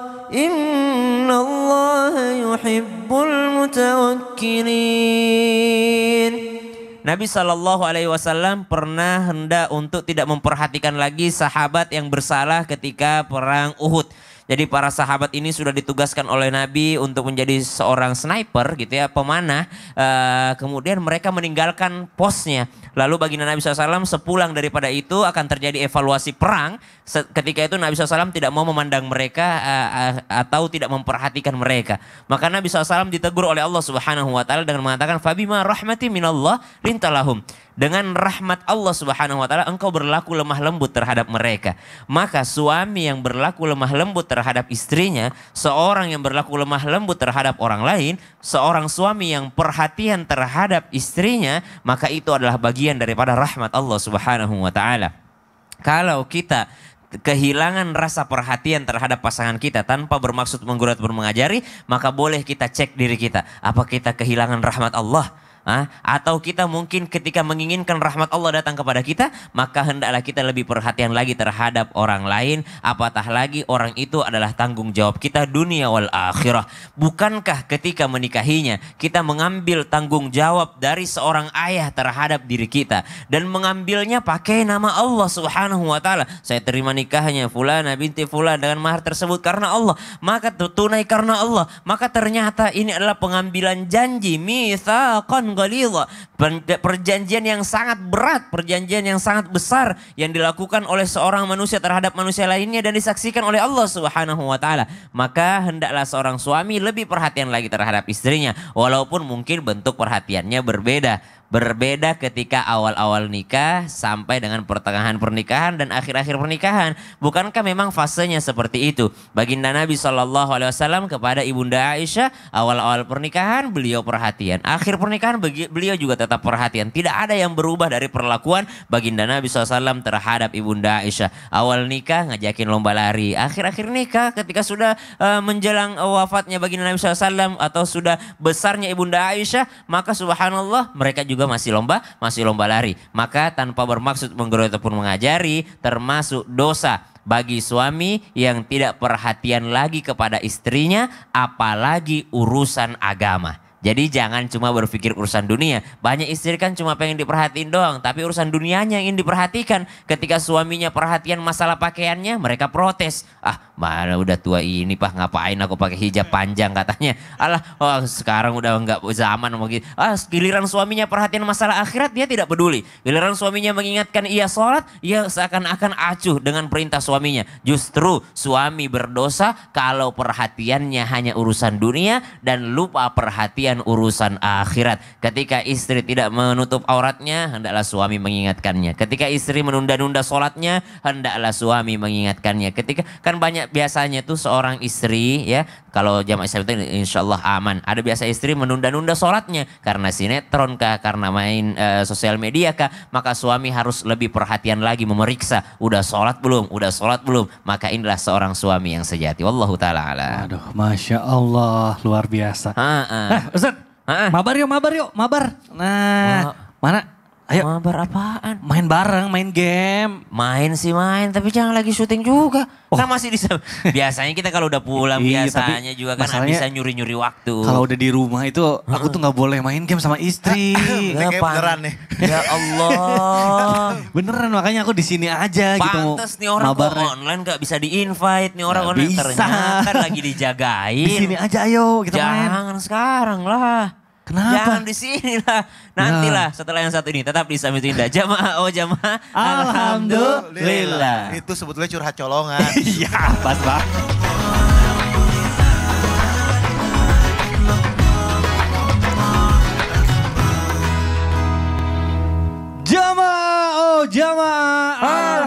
إِنَّ اللَّهَ يُحِبُّ الْمُتَوَكِّلِينَ Nabi Shallallahu Alaihi Wasallam pernah hendak untuk tidak memperhatikan lagi sahabat yang bersalah ketika perang Uhud. Jadi para sahabat ini sudah ditugaskan oleh Nabi untuk menjadi seorang sniper gitu ya, pemanah. E, kemudian mereka meninggalkan posnya. Lalu bagi Nabi SAW sepulang daripada itu akan terjadi evaluasi perang. Ketika itu Nabi SAW tidak mau memandang mereka e, atau tidak memperhatikan mereka. Maka Nabi SAW ditegur oleh Allah Subhanahu Wa Taala dengan mengatakan, "Fabi ma rahmati minallah lintalahum." dengan rahmat Allah Subhanahu wa taala engkau berlaku lemah lembut terhadap mereka. Maka suami yang berlaku lemah lembut terhadap istrinya, seorang yang berlaku lemah lembut terhadap orang lain, seorang suami yang perhatian terhadap istrinya, maka itu adalah bagian daripada rahmat Allah Subhanahu wa taala. Kalau kita kehilangan rasa perhatian terhadap pasangan kita tanpa bermaksud menggurat bermengajari, maka boleh kita cek diri kita. Apa kita kehilangan rahmat Allah? Hah? Atau kita mungkin ketika menginginkan rahmat Allah datang kepada kita, maka hendaklah kita lebih perhatian lagi terhadap orang lain. Apatah lagi orang itu adalah tanggung jawab kita dunia wal akhirah. Bukankah ketika menikahinya kita mengambil tanggung jawab dari seorang ayah terhadap diri kita dan mengambilnya pakai nama Allah Subhanahu wa taala. Saya terima nikahnya fulana binti fulan dengan mahar tersebut karena Allah, maka tunai karena Allah. Maka ternyata ini adalah pengambilan janji mitsaqan ghalidha. Perjanjian yang sangat berat, perjanjian yang sangat besar yang dilakukan oleh seorang manusia terhadap manusia lainnya dan disaksikan oleh Allah Subhanahu wa taala. Maka hendaklah seorang suami lebih perhatian lagi terhadap istrinya walaupun mungkin bentuk perhatiannya berbeda Berbeda ketika awal-awal nikah sampai dengan pertengahan pernikahan dan akhir-akhir pernikahan. Bukankah memang fasenya seperti itu? Baginda Nabi Shallallahu Alaihi Wasallam kepada ibunda Aisyah awal-awal pernikahan beliau perhatian, akhir pernikahan beliau juga tetap perhatian. Tidak ada yang berubah dari perlakuan baginda Nabi SAW terhadap ibunda Aisyah. Awal nikah ngajakin lomba lari, akhir-akhir nikah ketika sudah eh, menjelang wafatnya baginda Nabi SAW atau sudah besarnya ibunda Aisyah, maka subhanallah mereka juga tiba masih lomba, masih lomba lari. Maka tanpa bermaksud menggeroyok ataupun mengajari termasuk dosa bagi suami yang tidak perhatian lagi kepada istrinya apalagi urusan agama. Jadi jangan cuma berpikir urusan dunia. Banyak istri kan cuma pengen diperhatiin doang, tapi urusan dunianya yang diperhatikan. Ketika suaminya perhatian masalah pakaiannya, mereka protes. Ah, mana udah tua ini pak ngapain aku pakai hijab panjang katanya. Alah, oh, sekarang udah nggak zaman mau gitu. Ah, giliran suaminya perhatian masalah akhirat dia tidak peduli. Giliran suaminya mengingatkan ia sholat, ia seakan-akan acuh dengan perintah suaminya. Justru suami berdosa kalau perhatiannya hanya urusan dunia dan lupa perhatian kemudian urusan akhirat. Ketika istri tidak menutup auratnya, hendaklah suami mengingatkannya. Ketika istri menunda-nunda sholatnya, hendaklah suami mengingatkannya. Ketika kan banyak biasanya tuh seorang istri ya, kalau jamaah Islam itu insya Allah aman. Ada biasa istri menunda-nunda sholatnya karena sinetron kah, karena main e, sosial media kah, maka suami harus lebih perhatian lagi memeriksa, udah sholat belum, udah sholat belum. Maka inilah seorang suami yang sejati. Wallahu taala. Aduh, masya Allah, luar biasa. Ha -ha. Nah, Ustaz, mabar yuk, mabar yuk, mabar. Nah, Ma mana? Ayo. Mabar apaan? Main bareng, main game. Main sih main, tapi jangan lagi syuting juga. Oh. Kan masih bisa. Biasanya kita kalau udah pulang iya, biasanya juga kan bisa nyuri-nyuri waktu. Kalau udah di rumah itu aku tuh nggak boleh main game sama istri. ya, beneran nih. Ya Allah. beneran makanya aku di sini aja Pantes gitu. Pantes nih orang kok online gak bisa di-invite nih orang orang online. Bisa. Ternyata kan lagi dijagain. Di sini aja ayo kita jangan main. Jangan sekarang lah. Kenapa? Jangan di sini lah. Nantilah nah. setelah yang satu ini tetap di samping Indah. Jamaah oh jamaah. Alhamdulillah. Itu sebetulnya curhat colongan. Iya, pas banget. Jamaah, oh jamaah.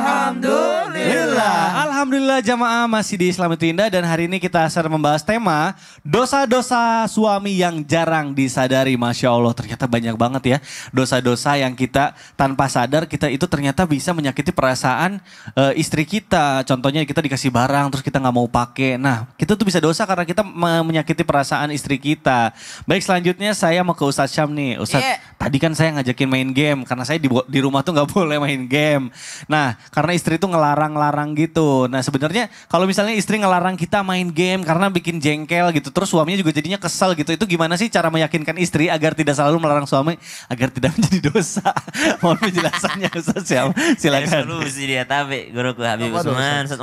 Alhamdulillah jamaah masih di Islam itu Indah dan hari ini kita akan membahas tema dosa-dosa suami yang jarang disadari. Masya Allah ternyata banyak banget ya dosa-dosa yang kita tanpa sadar kita itu ternyata bisa menyakiti perasaan e, istri kita. Contohnya kita dikasih barang terus kita nggak mau pakai. Nah kita tuh bisa dosa karena kita menyakiti perasaan istri kita. Baik selanjutnya saya mau ke Ustadz Syam nih. Ustadz yeah. tadi kan saya ngajakin main game karena saya di, di rumah tuh nggak boleh main game. Nah karena istri tuh ngelarang-larang gitu. Nah sebenarnya kalau misalnya istri ngelarang kita main game karena bikin jengkel gitu, terus suaminya juga jadinya kesal gitu. Itu gimana sih cara meyakinkan istri agar tidak selalu melarang suami agar tidak menjadi dosa? Mohon penjelasannya Ustaz Syam. Silakan. Solusi dia tapi guruku Habib Usman, Ustaz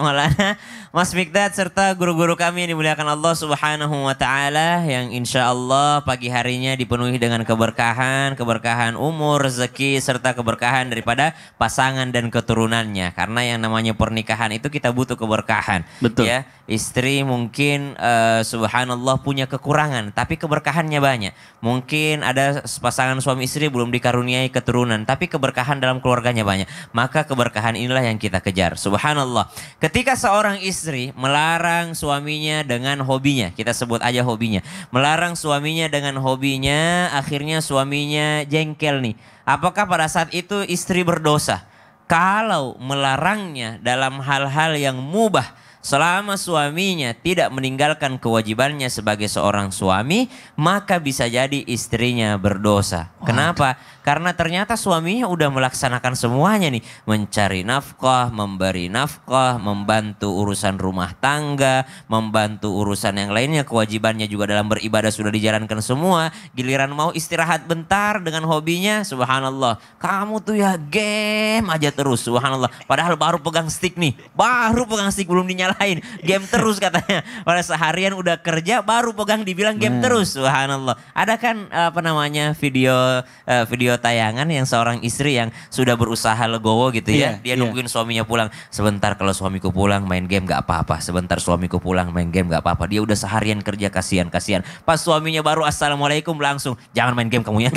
Mas Mikdad serta guru-guru kami yang dimuliakan Allah Subhanahu wa taala yang insya Allah pagi harinya dipenuhi dengan keberkahan, keberkahan umur, rezeki serta keberkahan daripada pasangan dan keturunannya. Karena yang namanya pernikahan itu kita butuh keberkahan. Betul. Ya, istri mungkin uh, subhanallah punya kekurangan, tapi keberkahannya banyak. Mungkin ada pasangan suami istri belum dikaruniai keturunan, tapi keberkahan dalam keluarganya banyak. Maka keberkahan inilah yang kita kejar. Subhanallah. Ketika seorang istri melarang suaminya dengan hobinya, kita sebut aja hobinya. Melarang suaminya dengan hobinya, akhirnya suaminya jengkel nih. Apakah pada saat itu istri berdosa? kalau melarangnya dalam hal-hal yang mubah selama suaminya tidak meninggalkan kewajibannya sebagai seorang suami maka bisa jadi istrinya berdosa. Kenapa? Karena ternyata suaminya udah melaksanakan semuanya nih. Mencari nafkah, memberi nafkah, membantu urusan rumah tangga, membantu urusan yang lainnya. Kewajibannya juga dalam beribadah sudah dijalankan semua. Giliran mau istirahat bentar dengan hobinya, subhanallah. Kamu tuh ya game aja terus, subhanallah. Padahal baru pegang stick nih, baru pegang stick belum dinyalain. Game terus katanya. Pada seharian udah kerja baru pegang dibilang game nah. terus, subhanallah. Ada kan apa namanya video eh, video video tayangan yang seorang istri yang sudah berusaha legowo gitu ya. Yeah, dia iya. nungguin yeah. suaminya pulang. Sebentar kalau suamiku pulang main game gak apa-apa. Sebentar suamiku pulang main game gak apa-apa. Dia udah seharian kerja kasihan kasihan. Pas suaminya baru assalamualaikum langsung jangan main game kamu ya.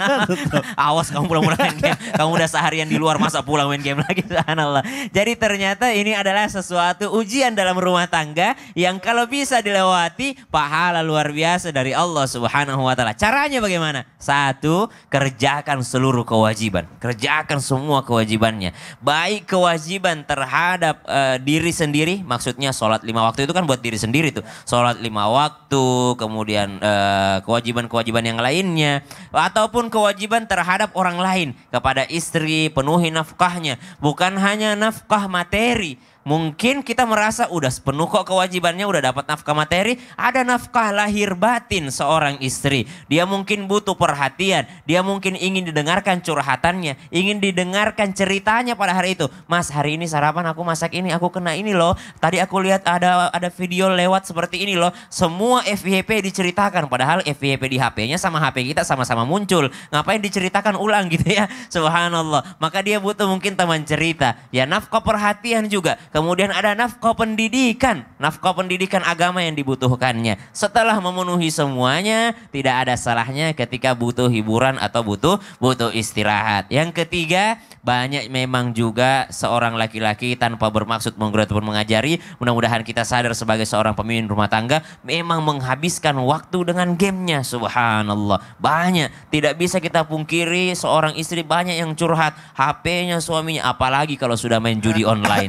Awas kamu pulang-pulang main game. Kamu udah seharian di luar masa pulang main game lagi. Allah. Jadi ternyata ini adalah sesuatu ujian dalam rumah tangga yang kalau bisa dilewati pahala luar biasa dari Allah Subhanahu wa taala. Caranya bagaimana? Satu, kerjakan seluruh kewajiban, kerjakan semua kewajibannya. Baik kewajiban terhadap uh, diri sendiri, maksudnya sholat lima waktu itu kan buat diri sendiri tuh. Sholat lima waktu, kemudian eh, kewajiban -kewajiban yang lainnya, ataupun kewajiban terhadap orang lain kepada istri, penuhi nafkahnya, bukan hanya nafkah materi, Mungkin kita merasa udah sepenuh kok kewajibannya, udah dapat nafkah materi, ada nafkah lahir batin seorang istri. Dia mungkin butuh perhatian, dia mungkin ingin didengarkan curhatannya, ingin didengarkan ceritanya pada hari itu. Mas, hari ini sarapan aku masak ini, aku kena ini loh. Tadi aku lihat ada ada video lewat seperti ini loh. Semua FYP diceritakan, padahal FYP di HP-nya sama HP kita sama-sama muncul. Ngapain diceritakan ulang gitu ya? Subhanallah. Maka dia butuh mungkin teman cerita. Ya nafkah perhatian juga Kemudian ada nafkah pendidikan, nafkah pendidikan agama yang dibutuhkannya. Setelah memenuhi semuanya, tidak ada salahnya ketika butuh hiburan atau butuh butuh istirahat. Yang ketiga, banyak memang juga seorang laki-laki tanpa bermaksud menggerak pun mengajari, mudah-mudahan kita sadar sebagai seorang pemimpin rumah tangga memang menghabiskan waktu dengan gamenya. Subhanallah. Banyak, tidak bisa kita pungkiri seorang istri banyak yang curhat HP-nya suaminya apalagi kalau sudah main judi online.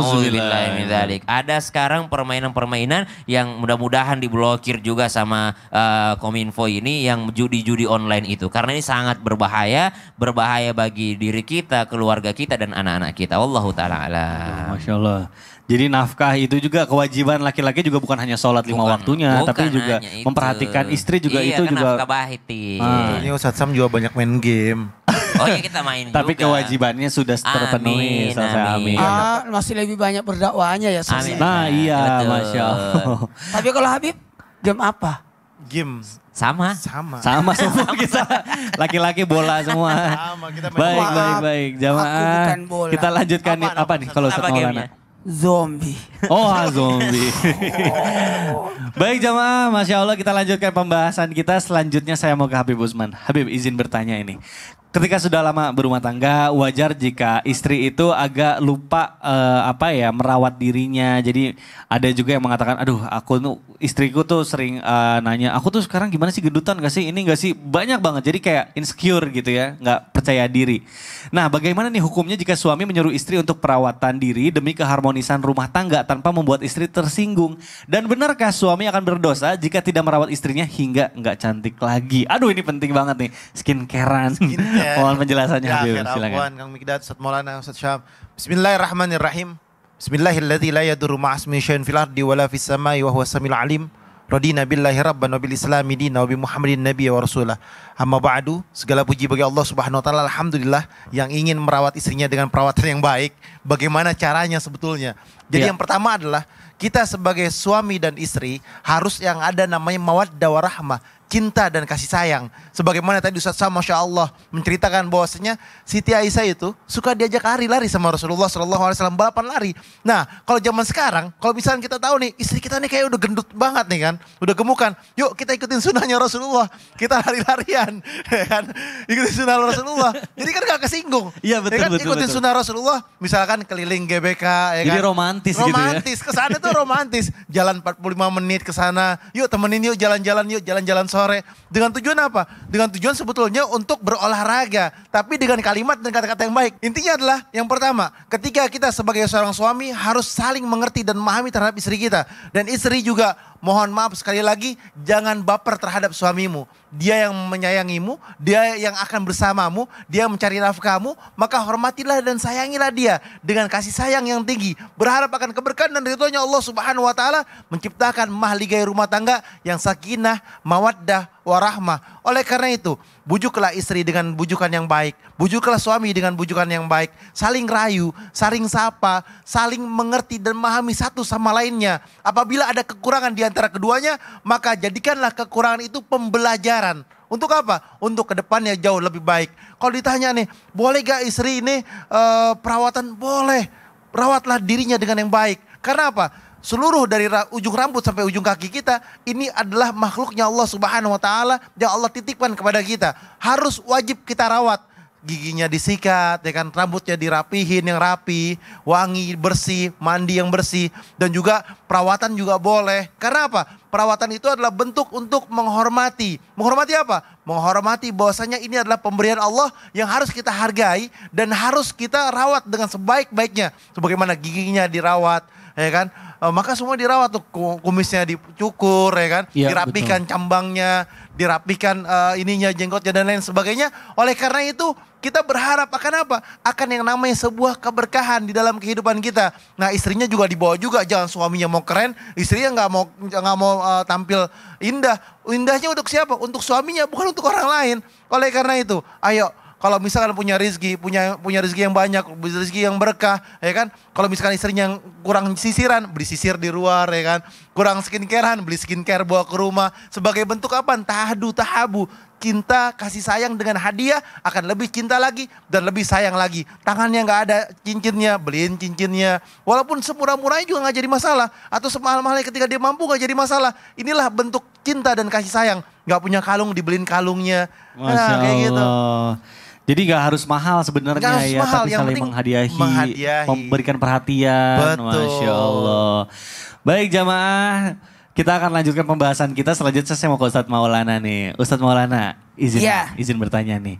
Nauzubillah Ada sekarang permainan-permainan yang mudah-mudahan diblokir juga sama uh, Kominfo ini yang judi-judi online itu. Karena ini sangat berbahaya, berbahaya bagi diri kita, keluarga kita dan anak-anak kita. Wallahu taala Masya Allah. Jadi nafkah itu juga kewajiban laki-laki juga bukan hanya sholat lima bukan, waktunya, bukan tapi juga memperhatikan istri juga iya, itu kan juga. Iya, nafkah bahiti. Ah. Ini Ustadz Sam juga banyak main game. Oh iya kita main Tapi kewajibannya sudah terpenuhi. Amin, selesai, amin. Ah, masih lebih banyak berdakwahnya ya. Amin. Nah iya Betul. Masya Allah. Tapi kalau Habib game apa? Game. Sama. Sama. Sama semua kita. Laki-laki bola semua. Sama kita main. Baik, baik, baik. Jamaah. Kita lanjutkan apa, apa, nih kalau Ustaz Maulana? Ya? Zombie. Oh, ah, zombie. oh. Baik jamaah, Masya Allah kita lanjutkan pembahasan kita. Selanjutnya saya mau ke Habib Usman. Habib izin bertanya ini. Ketika sudah lama berumah tangga, wajar jika istri itu agak lupa uh, apa ya merawat dirinya. Jadi ada juga yang mengatakan, aduh, aku tuh istriku tuh sering uh, nanya, aku tuh sekarang gimana sih gedutan gak sih ini gak sih banyak banget. Jadi kayak insecure gitu ya, nggak percaya diri. Nah, bagaimana nih hukumnya jika suami menyuruh istri untuk perawatan diri demi keharmonisan rumah tangga tanpa membuat istri tersinggung? Dan benarkah suami akan berdosa jika tidak merawat istrinya hingga nggak cantik lagi? Aduh, ini penting banget nih, skincarean. Skin Iya. Mohon penjelasannya. Ya, Habib, silakan. Kang Mikdad, Ustaz Maulana, Ustaz Syam. Bismillahirrahmanirrahim. Bismillahirrahmanirrahim. la yadurru ma'asmi syai'in fil ardi wa la fis samai wa huwa samil alim. Radina billahi rabban wa bil islami dina wa bi muhammadin nabiy wa rasulah. Amma ba'du, segala puji bagi Allah Subhanahu wa taala alhamdulillah yang ingin merawat istrinya dengan perawatan yang baik. Bagaimana caranya sebetulnya? Jadi ya. yang pertama adalah kita sebagai suami dan istri harus yang ada namanya mawaddah warahmah cinta dan kasih sayang. Sebagaimana tadi Ustaz Sam Masya Allah menceritakan bahwasanya Siti Aisyah itu suka diajak lari-lari sama Rasulullah SAW balapan lari. Nah kalau zaman sekarang kalau misalnya kita tahu nih istri kita nih kayak udah gendut banget nih kan. Udah gemukan. Yuk kita ikutin sunnahnya Rasulullah. Kita lari-larian. Ya kan? Ikutin sunnah Rasulullah. Jadi kan gak kesinggung. Iya betul, ya kan? betul. Ikutin sunnah Rasulullah misalkan keliling GBK. Ya kan? Jadi romantis, romantis gitu ya. Kesana tuh romantis. Jalan 45 menit ke sana. Yuk temenin yuk jalan-jalan yuk jalan-jalan sore. Dengan tujuan apa? Dengan tujuan sebetulnya untuk berolahraga. Tapi dengan kalimat dan kata-kata yang baik. Intinya adalah yang pertama, ketika kita sebagai seorang suami harus saling mengerti dan memahami terhadap istri kita. Dan istri juga mohon maaf sekali lagi, jangan baper terhadap suamimu. Dia yang menyayangimu, dia yang akan bersamamu, dia yang mencari nafkahmu, maka hormatilah dan sayangilah dia dengan kasih sayang yang tinggi. Berharap akan keberkahan dan ridhonya Allah Subhanahu wa taala menciptakan mahligai rumah tangga yang sakinah, mawaddah, warahmah. Oleh karena itu, bujuklah istri dengan bujukan yang baik. Bujuklah suami dengan bujukan yang baik. Saling rayu, saling sapa, saling mengerti dan memahami satu sama lainnya. Apabila ada kekurangan di antara keduanya, maka jadikanlah kekurangan itu pembelajaran. Untuk apa? Untuk ke depannya jauh lebih baik. Kalau ditanya nih, boleh gak istri ini uh, perawatan? Boleh. Rawatlah dirinya dengan yang baik. Karena apa? seluruh dari ujung rambut sampai ujung kaki kita ini adalah makhluknya Allah Subhanahu wa taala yang Allah titipkan kepada kita. Harus wajib kita rawat. Giginya disikat, ya kan rambutnya dirapihin yang rapi, wangi, bersih, mandi yang bersih dan juga perawatan juga boleh. Karena apa? Perawatan itu adalah bentuk untuk menghormati. Menghormati apa? Menghormati bahwasanya ini adalah pemberian Allah yang harus kita hargai dan harus kita rawat dengan sebaik-baiknya. Sebagaimana giginya dirawat, ya kan? uh, maka semua dirawat tuh kumisnya dicukur ya kan, ya, dirapikan betul. cambangnya, dirapikan uh, ininya jenggotnya dan lain sebagainya. Oleh karena itu kita berharap akan apa? Akan yang namanya sebuah keberkahan di dalam kehidupan kita. Nah istrinya juga dibawa juga, jangan suaminya mau keren, istrinya nggak mau nggak mau uh, tampil indah. Indahnya untuk siapa? Untuk suaminya, bukan untuk orang lain. Oleh karena itu, ayo kalau misalkan punya rezeki, punya punya rezeki yang banyak, rezeki yang berkah, ya kan? Kalau misalkan istrinya yang kurang sisiran, beli sisir di luar, ya kan? Kurang skincarean, beli skincare bawa ke rumah. Sebagai bentuk apa? Tahadu, tahabu. Cinta, kasih sayang dengan hadiah akan lebih cinta lagi dan lebih sayang lagi. Tangannya nggak ada cincinnya, beliin cincinnya. Walaupun semurah-murahnya juga nggak jadi masalah. Atau semahal-mahalnya ketika dia mampu nggak jadi masalah. Inilah bentuk cinta dan kasih sayang. Nggak punya kalung, dibeliin kalungnya. Masya nah, kayak gitu. Allah. gitu. Jadi gak harus mahal sebenarnya ya, mahal. tapi saling menghadiahi, menghadiahi, memberikan perhatian. Betul. Masya Allah. Baik jamaah, kita akan lanjutkan pembahasan kita. Selanjutnya saya mau ke Ustadz Maulana nih. Ustadz Maulana, izin, yeah. izin bertanya nih.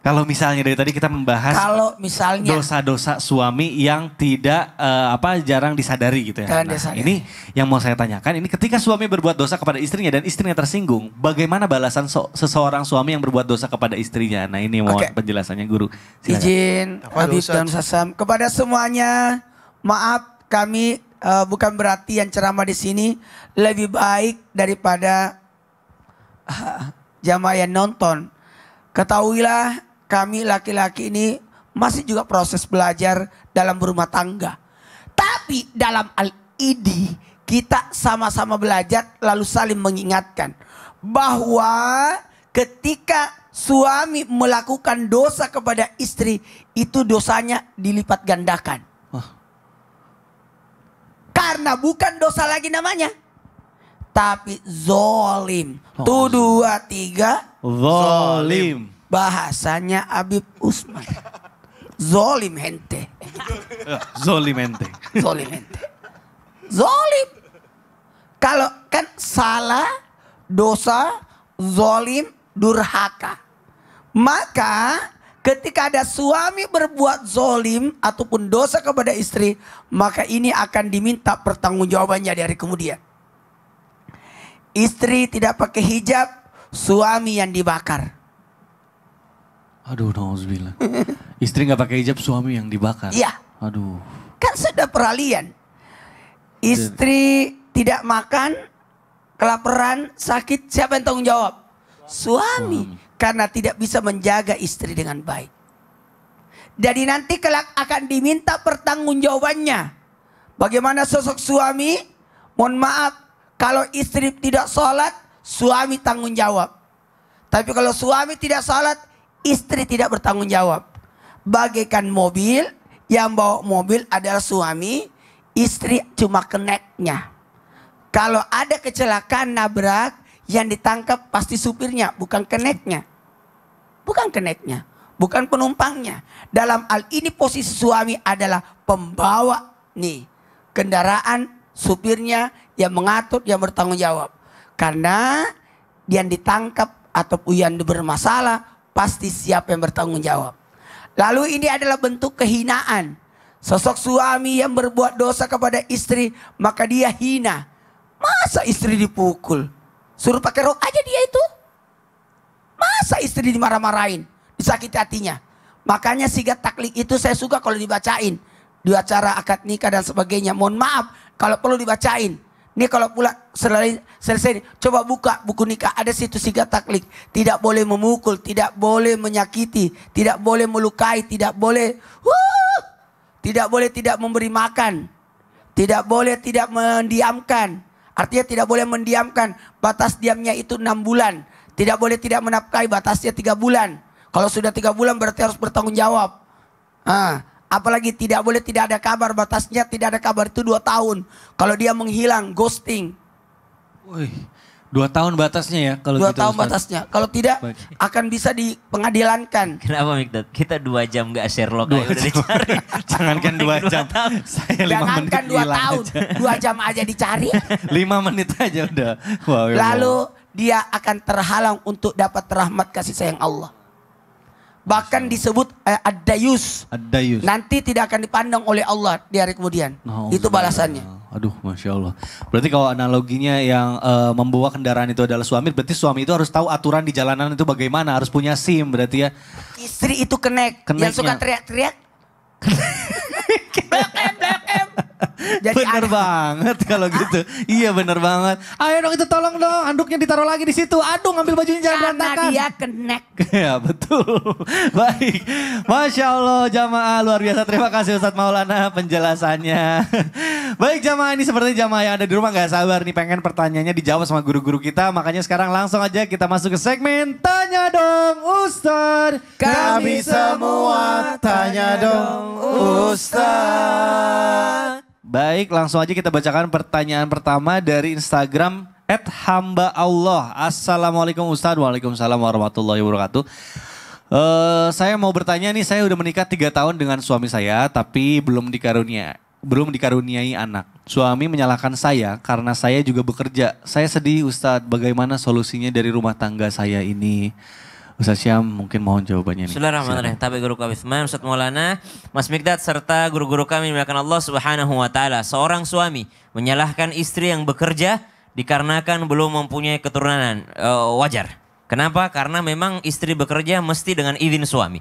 Kalau misalnya dari tadi kita membahas kalau misalnya dosa-dosa suami yang tidak uh, apa jarang disadari gitu ya. Nah, disadari. ini yang mau saya tanyakan ini ketika suami berbuat dosa kepada istrinya dan istrinya tersinggung, bagaimana balasan so seseorang suami yang berbuat dosa kepada istrinya? Nah, ini mau okay. penjelasannya guru. Silakan. Izin habis dan Sasam kepada semuanya, maaf kami uh, bukan berarti yang ceramah di sini lebih baik daripada uh, jamaah yang nonton. Ketahuilah kami laki-laki ini masih juga proses belajar dalam berumah tangga. Tapi dalam al-idi kita sama-sama belajar lalu saling mengingatkan bahwa ketika suami melakukan dosa kepada istri itu dosanya dilipat gandakan. Karena bukan dosa lagi namanya. Tapi zolim. Oh. Tuh dua tiga. zolim bahasanya Habib Usman. Zolim hente. Eh, zolim hente. Zolim hente. Zolim. Kalau kan salah, dosa, zolim, durhaka. Maka ketika ada suami berbuat zolim ataupun dosa kepada istri, maka ini akan diminta pertanggungjawabannya dari kemudian. Istri tidak pakai hijab, suami yang dibakar. Aduh, nauzubillah. Istri nggak pakai hijab, suami yang dibakar. Iya. Aduh. Kan sudah peralihan. Istri tidak makan, kelaparan, sakit, siapa yang tanggung jawab? Suami. Suami. Karena tidak bisa menjaga istri dengan baik. Jadi nanti kelak akan diminta pertanggungjawabannya. Bagaimana sosok suami? Mohon maaf, kalau istri tidak sholat, suami tanggung jawab. Tapi kalau suami tidak sholat, Istri tidak bertanggung jawab. Bagaikan mobil, yang bawa mobil adalah suami, istri cuma keneknya. Kalau ada kecelakaan nabrak, yang ditangkap pasti supirnya, bukan keneknya. Bukan keneknya, bukan penumpangnya. Dalam hal ini posisi suami adalah pembawa nih kendaraan supirnya yang mengatur, yang bertanggung jawab. Karena yang ditangkap atau yang bermasalah pasti siap yang bertanggung jawab. Lalu ini adalah bentuk kehinaan. Sosok suami yang berbuat dosa kepada istri, maka dia hina. Masa istri dipukul? Suruh pakai rok aja dia itu. Masa istri dimarah-marahin? Disakiti hatinya. Makanya sigat taklik itu saya suka kalau dibacain. Di acara akad nikah dan sebagainya. Mohon maaf kalau perlu dibacain. Ini kalau pula selesai, selesai coba buka buku nikah ada situ tiga taklik. Tidak boleh memukul, tidak boleh menyakiti, tidak boleh melukai, tidak boleh wuh, tidak boleh tidak memberi makan. Tidak boleh tidak mendiamkan. Artinya tidak boleh mendiamkan. Batas diamnya itu enam bulan. Tidak boleh tidak menapkai, batasnya tiga bulan. Kalau sudah tiga bulan berarti harus bertanggung jawab. Ah, Apalagi tidak boleh tidak ada kabar, batasnya tidak ada kabar itu dua tahun. Kalau dia menghilang, ghosting. Wih, dua tahun batasnya ya kalau dua gitu, tahun Ustaz. batasnya. Kalau tidak Baik. akan bisa di pengadilankan. Kenapa Mikdad? Kita dua jam nggak Sherlock dua aja udah dicari. dua jam. Saya lima Jangankan menit dua tahun, dua jam aja dicari. lima menit aja udah. Wow, Lalu wow. dia akan terhalang untuk dapat rahmat kasih sayang Allah. Bahkan disebut eh, adayus. Nanti tidak akan dipandang oleh Allah di hari kemudian. Oh, itu balasannya. Aduh, masya Allah. Berarti kalau analoginya yang uh, membawa kendaraan itu adalah suami, berarti suami itu harus tahu aturan di jalanan itu bagaimana, harus punya SIM, berarti ya. Istri itu kenek, yang suka teriak-teriak. Blok M, blok M. Jadi bener ada. banget kalau gitu. iya bener banget. Ayo dong itu tolong dong anduknya ditaruh lagi di situ. Aduh ngambil bajunya jangan Karena berantakan. dia kenek. ya betul. Baik. Masya Allah jamaah luar biasa. Terima kasih Ustadz Maulana penjelasannya. Baik jamaah ini seperti jamaah yang ada di rumah gak sabar nih pengen pertanyaannya dijawab sama guru-guru kita. Makanya sekarang langsung aja kita masuk ke segmen Tanya Dong Ustadz. Kami semua tanya dong Ustadz. Baik, langsung aja kita bacakan pertanyaan pertama dari Instagram at hamba Allah. Assalamualaikum Ustaz, Waalaikumsalam warahmatullahi wabarakatuh. Uh, saya mau bertanya nih, saya udah menikah tiga tahun dengan suami saya, tapi belum dikarunia, belum dikaruniai anak. Suami menyalahkan saya karena saya juga bekerja. Saya sedih Ustadz, bagaimana solusinya dari rumah tangga saya ini? Ustaz Syam mungkin mohon jawabannya nih. Bismillahirrahmanirrahim. tapi guru kami semuanya Ustaz Maulana, Mas Mikdad serta guru-guru kami dimuliakan Allah Subhanahu wa taala. Seorang suami menyalahkan istri yang bekerja dikarenakan belum mempunyai keturunan e, wajar. Kenapa? Karena memang istri bekerja mesti dengan izin suami.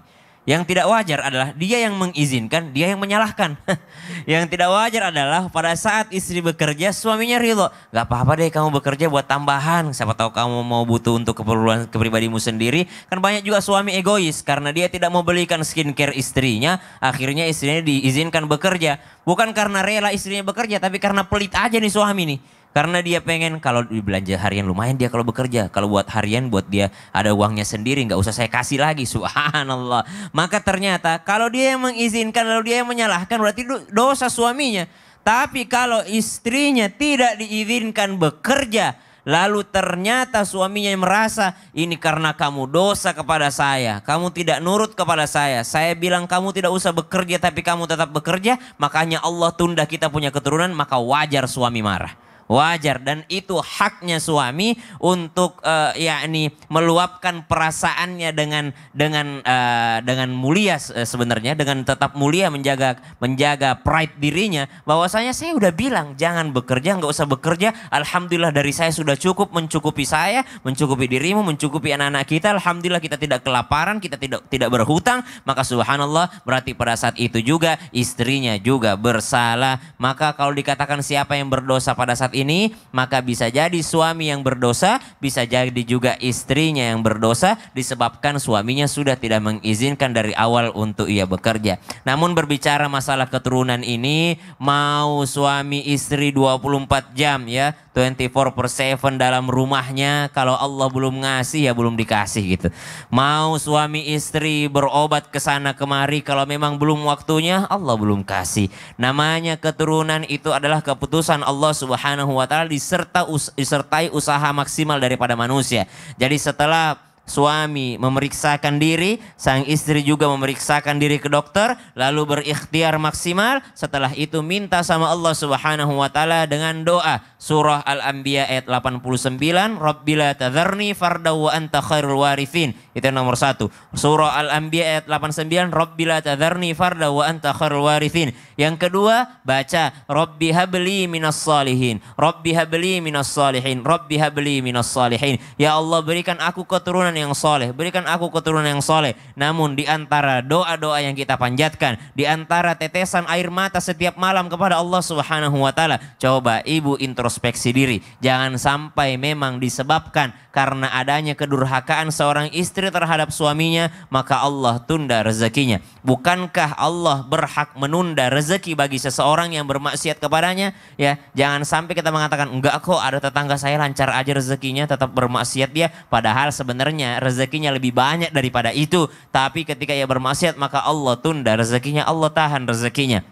Yang tidak wajar adalah dia yang mengizinkan, dia yang menyalahkan. yang tidak wajar adalah pada saat istri bekerja, suaminya ridho. Gak apa-apa deh kamu bekerja buat tambahan. Siapa tahu kamu mau butuh untuk keperluan kepribadimu sendiri. Kan banyak juga suami egois karena dia tidak mau belikan skincare istrinya. Akhirnya istrinya diizinkan bekerja. Bukan karena rela istrinya bekerja, tapi karena pelit aja nih suami nih karena dia pengen kalau belanja harian lumayan dia kalau bekerja. Kalau buat harian buat dia ada uangnya sendiri nggak usah saya kasih lagi. Subhanallah. Maka ternyata kalau dia yang mengizinkan lalu dia yang menyalahkan berarti dosa suaminya. Tapi kalau istrinya tidak diizinkan bekerja Lalu ternyata suaminya yang merasa ini karena kamu dosa kepada saya. Kamu tidak nurut kepada saya. Saya bilang kamu tidak usah bekerja tapi kamu tetap bekerja. Makanya Allah tunda kita punya keturunan maka wajar suami marah wajar dan itu haknya suami untuk uh, yakni meluapkan perasaannya dengan dengan uh, dengan mulia eh, sebenarnya dengan tetap mulia menjaga menjaga pride dirinya bahwasanya saya udah bilang jangan bekerja nggak usah bekerja alhamdulillah dari saya sudah cukup mencukupi saya mencukupi dirimu mencukupi anak-anak kita alhamdulillah kita tidak kelaparan kita tidak tidak berhutang maka subhanallah berarti pada saat itu juga istrinya juga bersalah maka kalau dikatakan siapa yang berdosa pada saat ini, maka bisa jadi suami yang berdosa, bisa jadi juga istrinya yang berdosa disebabkan suaminya sudah tidak mengizinkan dari awal untuk ia bekerja. Namun berbicara masalah keturunan ini, mau suami istri 24 jam ya, 24 per 7 dalam rumahnya, kalau Allah belum ngasih ya belum dikasih gitu. Mau suami istri berobat ke sana kemari, kalau memang belum waktunya Allah belum kasih. Namanya keturunan itu adalah keputusan Allah Subhanahu Subhanahu wa taala diserta us, disertai usaha maksimal daripada manusia. Jadi setelah suami memeriksakan diri, sang istri juga memeriksakan diri ke dokter, lalu berikhtiar maksimal, setelah itu minta sama Allah Subhanahu wa taala dengan doa surah Al-Anbiya ayat 89, Rabbila tadharni farda wa anta khairul warifin. Itu yang nomor satu. Surah Al-Anbiya ayat 89, Rabbila tadharni farda wa anta khairul warifin. Yang kedua, baca Rabbi habli minas salihin. Rabbi habli minas salihin. Rabbi habli minas salihin. Ya Allah berikan aku keturunan yang soleh, berikan aku keturunan yang soleh. Namun di antara doa-doa yang kita panjatkan, di antara tetesan air mata setiap malam kepada Allah Subhanahu wa taala, coba ibu introspeksi diri. Jangan sampai memang disebabkan karena adanya kedurhakaan seorang istri terhadap suaminya, maka Allah tunda rezekinya. Bukankah Allah berhak menunda rezeki bagi seseorang yang bermaksiat kepadanya? Ya, jangan sampai kita mengatakan enggak kok ada tetangga saya lancar aja rezekinya tetap bermaksiat dia padahal sebenarnya rezekinya, lebih banyak daripada itu. Tapi ketika ia bermaksiat maka Allah tunda rezekinya, Allah tahan rezekinya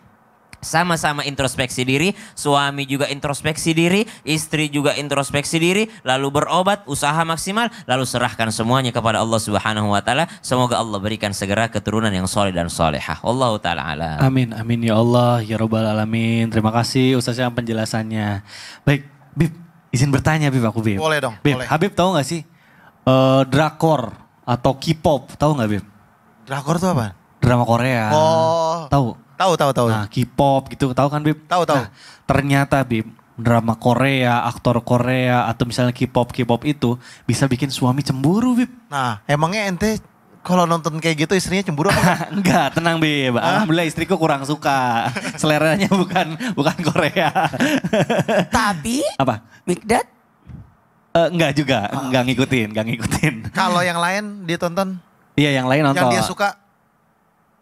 sama-sama introspeksi diri, suami juga introspeksi diri, istri juga introspeksi diri, lalu berobat, usaha maksimal, lalu serahkan semuanya kepada Allah Subhanahu wa taala. Semoga Allah berikan segera keturunan yang soleh dan solehah. Allah taala ala. Amin amin ya Allah ya robbal alamin. Terima kasih Ustaz yang penjelasannya. Baik, Bib, izin bertanya Bib aku Bib. Boleh dong. Bib, boleh. Habib tahu nggak sih uh, drakor atau K-pop, tahu nggak Bim? Drakor tuh apa? Drama Korea. Oh. Tahu? Tahu tahu tahu. Nah, K-pop gitu, tahu kan Bim? Tahu tahu. Nah, ternyata Bim drama Korea, aktor Korea atau misalnya K-pop K-pop itu bisa bikin suami cemburu, Bib. Nah, emangnya ente kalau nonton kayak gitu istrinya cemburu apa? Enggak, tenang Bib. Ah? Alhamdulillah istriku kurang suka. Seleranya bukan bukan Korea. Tapi apa? Mikdad Uh, eh, enggak juga, oh. Ah. enggak ngikutin, enggak ngikutin. Kalau yang lain ditonton? Iya, yang lain nonton. Yang dia suka?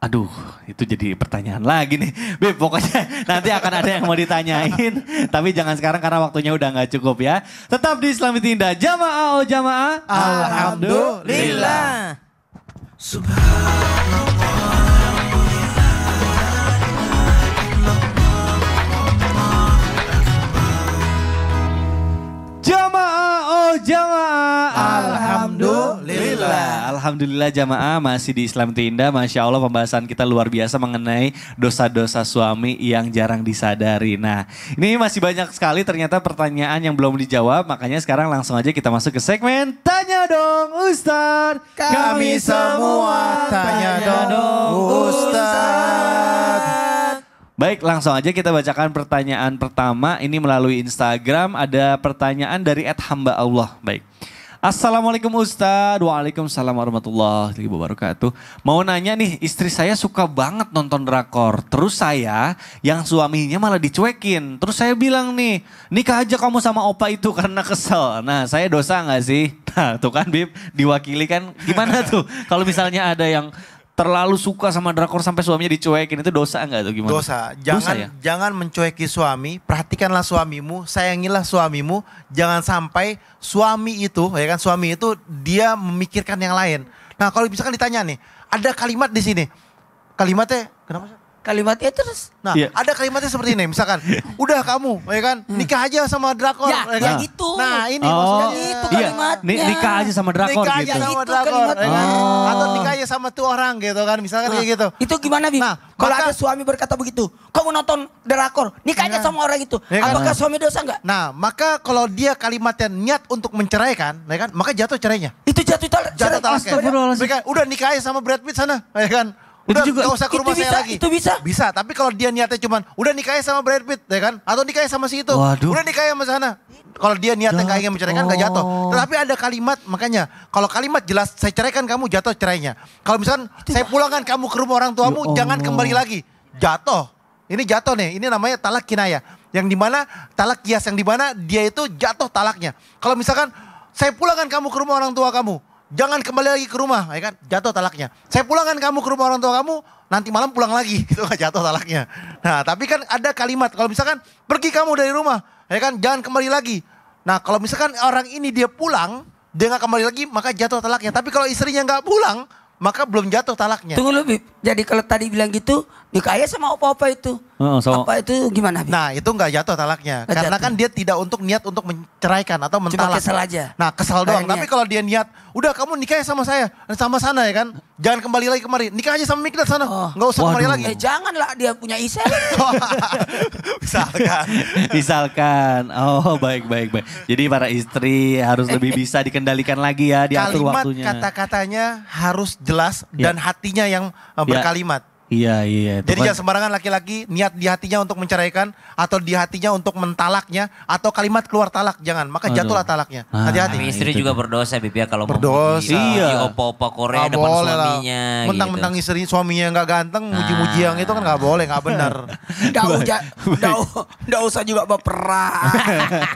Aduh, itu jadi pertanyaan lagi nih. Bip, pokoknya nanti akan ada yang mau ditanyain. Tapi jangan sekarang karena waktunya udah nggak cukup ya. Tetap di Islam Tinda. Jamaah, oh jamaah. Alhamdulillah. Alhamdulillah. Subhanallah. jamaah. Alhamdulillah. Alhamdulillah jamaah masih di Islam Tinda. Masya Allah pembahasan kita luar biasa mengenai dosa-dosa suami yang jarang disadari. Nah ini masih banyak sekali ternyata pertanyaan yang belum dijawab. Makanya sekarang langsung aja kita masuk ke segmen Tanya Dong Ustadz. Kami, semua tanya, dong Ustadz. Ustadz. Baik, langsung aja kita bacakan pertanyaan pertama. Ini melalui Instagram ada pertanyaan dari @hamba Allah. Baik. Assalamualaikum Ustadz, Waalaikumsalam warahmatullahi wabarakatuh. Mau nanya nih, istri saya suka banget nonton drakor. Terus saya yang suaminya malah dicuekin. Terus saya bilang nih, nikah aja kamu sama opa itu karena kesel. Nah saya dosa gak sih? Nah tuh kan Bib, diwakili kan gimana tuh? Kalau misalnya ada yang terlalu suka sama drakor sampai suaminya dicuekin itu dosa enggak tuh gimana? Dosa. Jangan dosa ya? jangan mencueki suami, perhatikanlah suamimu, sayangilah suamimu, jangan sampai suami itu ya kan suami itu dia memikirkan yang lain. Nah, kalau kan ditanya nih, ada kalimat di sini. Kalimatnya kenapa sih? kalimatnya terus. Nah, yeah. ada kalimatnya seperti ini misalkan, udah kamu ya kan hmm. nikah aja sama drakor ya, ya, ya kan. gitu. Nah, ini oh, maksudnya itu gitu. iya. kalimatnya. Iya. Nikah aja sama drakor nikah gitu. aja sama drakor. Ya kan? Atau nikah aja sama tuh orang gitu kan misalkan nah, kayak gitu. Itu gimana, Bim? Nah, kalau ada suami berkata begitu, kamu nonton drakor, nikah aja nah, sama orang itu. Ya kan? Apakah suami dosa enggak? Nah, maka kalau dia kalimatnya niat untuk menceraikan, ya kan? Maka jatuh cerainya. Itu jatuh, jatuh talak. Jatuh talak. Ya. Udah nikah aja sama Brad Pitt sana, ya kan? Udah, itu juga gak usah ke rumah saya bisa, lagi. Itu bisa. Bisa, tapi kalau dia niatnya cuman udah nikahnya sama Brad Pitt ya kan atau nikahnya sama si itu. Waduh. Udah nikahnya sama sana. Kalau dia niatnya nggak ingin menceraikan nggak jatuh. Oh. Tetapi ada kalimat makanya kalau kalimat jelas saya ceraikan kamu jatuh cerainya. Kalau misalkan itu saya pulangkan kamu ke rumah orang tuamu oh. jangan kembali lagi. Jatuh. Ini jatuh nih, ini namanya talak kinaya. Yang dimana talak kias yang dimana dia itu jatuh talaknya. Kalau misalkan saya pulangkan kamu ke rumah orang tua kamu jangan kembali lagi ke rumah, ya kan? Jatuh talaknya. Saya pulangkan kamu ke rumah orang tua kamu, nanti malam pulang lagi, gitu kan? Jatuh talaknya. Nah, tapi kan ada kalimat, kalau misalkan pergi kamu dari rumah, ya kan? Jangan kembali lagi. Nah, kalau misalkan orang ini dia pulang, dia nggak kembali lagi, maka jatuh talaknya. Tapi kalau istrinya nggak pulang, maka belum jatuh talaknya. Tunggu lebih. Jadi kalau tadi bilang gitu, nikahnya sama opa-opa itu. Uh, so, apa itu gimana? Bi? Nah itu nggak jatuh talaknya, gak karena jatuh. kan dia tidak untuk niat untuk menceraikan atau mentalak. Cuma kesel aja. Nah kesel doang. Tapi kalau dia niat, udah kamu nikah ya sama saya, sama sana ya kan? Jangan kembali lagi kemari, nikah aja sama mikdad sana, oh. usah Waduh. kembali lagi. Eh janganlah dia punya isi Misalkan. Misalkan. Oh baik baik baik. Jadi para istri harus lebih bisa dikendalikan lagi ya, diatur Kalimat, waktunya. Kalimat kata-katanya harus jelas yeah. dan hatinya yang eh, ya. berkalimat. ya. Iya iya. Jadi kan... jangan sembarangan laki-laki niat di hatinya untuk menceraikan atau di hatinya untuk mentalaknya atau kalimat keluar talak jangan maka Aduh. jatuhlah talaknya. hati ah, Hati-hati. Istri juga berdosa Bibi ya kalau berdosa. Memuji, iya. Opa-opa Korea gak depan suaminya. Mentang-mentang gitu. istri suaminya nggak ganteng, nah. muji-muji yang itu kan nggak boleh nggak benar. Nggak usah, nggak usah juga berperang.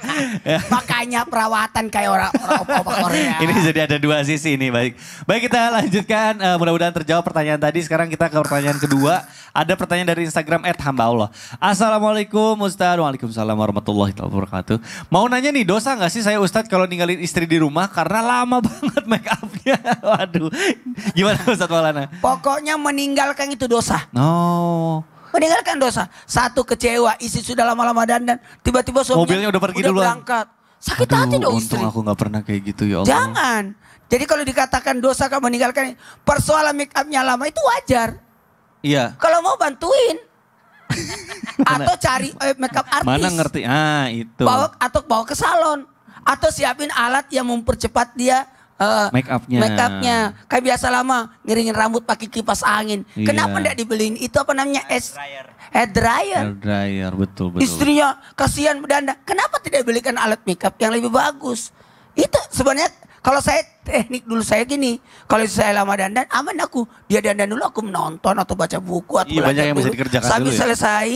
Makanya perawatan kayak orang opa-opa Korea. ini jadi ada dua sisi ini baik. Baik kita lanjutkan uh, mudah-mudahan terjawab pertanyaan tadi. Sekarang kita ke pertanyaan kedua. Ada pertanyaan dari Instagram @hambaullah. Assalamualaikum Ustaz. Waalaikumsalam warahmatullahi wabarakatuh. Mau nanya nih, dosa gak sih saya Ustaz kalau ninggalin istri di rumah karena lama banget make upnya? Waduh. Gimana Ustaz Walana? Pokoknya meninggalkan itu dosa. No. Oh meninggalkan dosa. Satu kecewa, istri sudah lama-lama dandan, tiba-tiba suaminya mobilnya udah pergi udah duluan. berangkat. Sakit Aduh, hati dong istri. aku gak pernah kayak gitu ya Allah. Jangan. Jadi kalau dikatakan dosa kamu meninggalkan persoalan make upnya lama itu wajar. Iya. Kalau mau bantuin. atau cari eh, makeup artis. Mana ngerti? Ah, itu. Bawa atau bawa ke salon atau siapin alat yang mempercepat dia uh, eh, make upnya. Make upnya. Kayak biasa lama ngiringin rambut pakai kipas angin. Iya. Kenapa tidak dibeliin itu apa namanya Head dryer. hair dryer. Hair dryer betul betul. Istrinya kasihan beranda Kenapa tidak belikan alat makeup yang lebih bagus? Itu sebenarnya kalau saya teknik dulu saya gini, kalau saya lama dandan, aman aku. Dia dandan dulu aku menonton atau baca buku atau iya, banyak yang bisa dikerjakan Sambil dulu ya? selesai,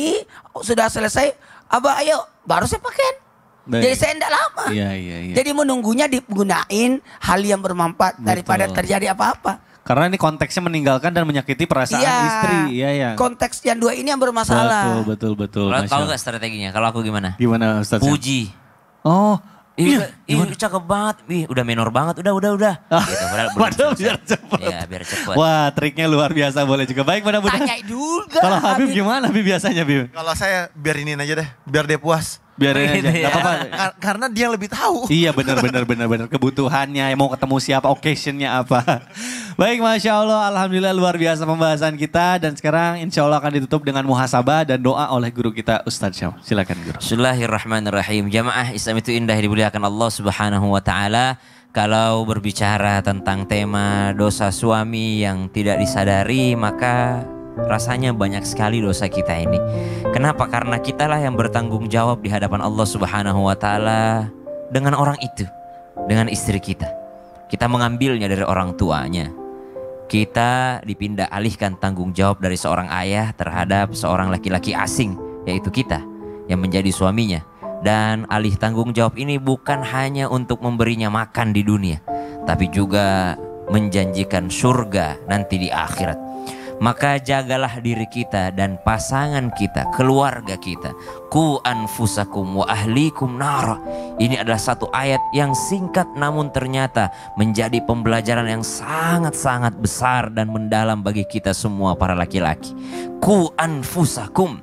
sudah selesai, abah ayo, baru saya pakaian. Baik. Jadi saya enggak lama. Iya, iya, iya. Jadi menunggunya digunain hal yang bermanfaat Betul. daripada terjadi apa-apa. Karena ini konteksnya meninggalkan dan menyakiti perasaan ya, istri. Iya, ya. Konteks yang dua ini yang bermasalah. Betul, betul, betul. Kalau tahu gak strateginya? Kalau aku gimana? Gimana Ustaz? Puji. Oh, Iya, iya, cakep banget. Wih, udah menor banget. Udah, udah, udah. Ah, gitu, padahal iya, padahal biar cepet. Iya, biar cepet. Wah, triknya luar biasa boleh juga. Baik, mudah-mudahan. Tanya juga. Kalau Habib, Habib gimana Habib biasanya, Habib? Kalau saya biar ini aja deh, biar dia puas biarin iya, aja. ya. Gak iya. apa-apa. Karena dia lebih tahu. Iya benar benar benar benar kebutuhannya mau ketemu siapa, occasionnya apa. Baik Masya Allah Alhamdulillah luar biasa pembahasan kita dan sekarang insya Allah akan ditutup dengan muhasabah dan doa oleh guru kita Ustadz Syam. Silakan guru. Bismillahirrahmanirrahim. Jamaah Islam itu indah dimuliakan Allah Subhanahu wa taala. Kalau berbicara tentang tema dosa suami yang tidak disadari, maka Rasanya banyak sekali dosa kita ini. Kenapa? Karena kitalah yang bertanggung jawab di hadapan Allah Subhanahu wa taala dengan orang itu, dengan istri kita. Kita mengambilnya dari orang tuanya. Kita dipindah alihkan tanggung jawab dari seorang ayah terhadap seorang laki-laki asing, yaitu kita yang menjadi suaminya. Dan alih tanggung jawab ini bukan hanya untuk memberinya makan di dunia, tapi juga menjanjikan surga nanti di akhirat. Maka jagalah diri kita dan pasangan kita, keluarga kita. Ku anfusakum wa ahlikum nara. Ini adalah satu ayat yang singkat namun ternyata menjadi pembelajaran yang sangat-sangat besar dan mendalam bagi kita semua para laki-laki. Ku anfusakum,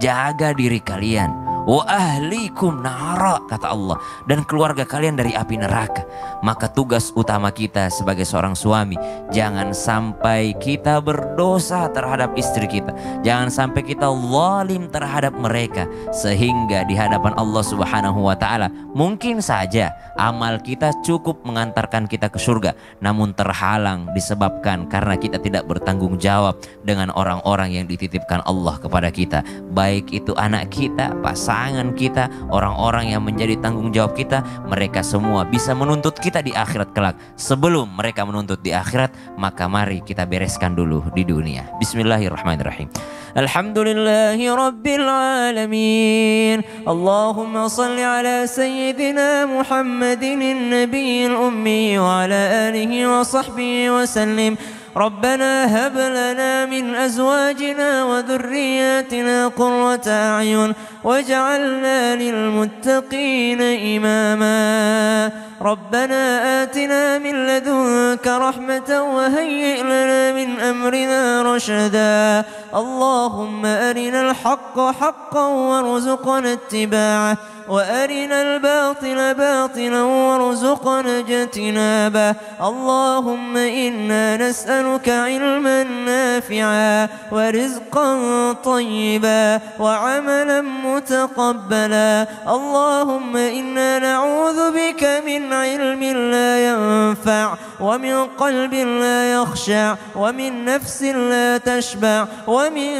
jaga diri kalian wa ahlikum nara kata Allah dan keluarga kalian dari api neraka maka tugas utama kita sebagai seorang suami jangan sampai kita berdosa terhadap istri kita jangan sampai kita zalim terhadap mereka sehingga di hadapan Allah Subhanahu wa taala mungkin saja amal kita cukup mengantarkan kita ke surga namun terhalang disebabkan karena kita tidak bertanggung jawab dengan orang-orang yang dititipkan Allah kepada kita baik itu anak kita pasangan pasangan kita, orang-orang yang menjadi tanggung jawab kita, mereka semua bisa menuntut kita di akhirat kelak. Sebelum mereka menuntut di akhirat, maka mari kita bereskan dulu di dunia. Bismillahirrahmanirrahim. Alhamdulillahi Rabbil Alamin Allahumma salli ala Sayyidina Muhammadin Nabiil Ummi Wa ala alihi wa sahbihi wa sallim ربنا هب لنا من أزواجنا وذرياتنا قرة أعين وجعلنا للمتقين إماما ربنا آتنا من لدنك رحمة وهيئ لنا من أمرنا رشدا اللهم أرنا الحق حقا وارزقنا اتباعه وأرنا الباطل باطلا وارزقنا اجتنابه اللهم إنا نسألك علما نافعا ورزقا طيبا وعملا مباركا متقبلا اللهم إنا نعوذ بك من علم لا ينفع ومن قلب لا يخشع ومن نفس لا تشبع ومن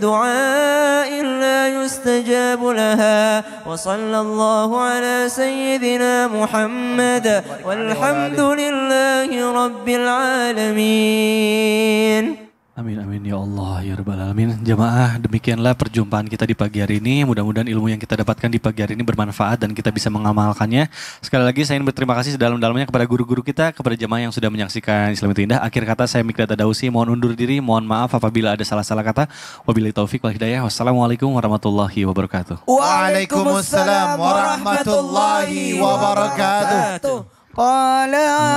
دعاء لا يستجاب لها وصلى الله على سيدنا محمد والحمد لله رب العالمين Amin, amin. Ya Allah, ya Rabbal Alamin. Jemaah, demikianlah perjumpaan kita di pagi hari ini. Mudah-mudahan ilmu yang kita dapatkan di pagi hari ini bermanfaat dan kita bisa mengamalkannya. Sekali lagi saya ingin berterima kasih sedalam-dalamnya kepada guru-guru kita, kepada jemaah yang sudah menyaksikan Islam itu Indah. Akhir kata saya Mikdata Tadausi. mohon undur diri, mohon maaf apabila ada salah-salah kata. Wabillahi taufik wal hidayah. Wassalamualaikum warahmatullahi wabarakatuh. Waalaikumsalam warahmatullahi wabarakatuh. Qala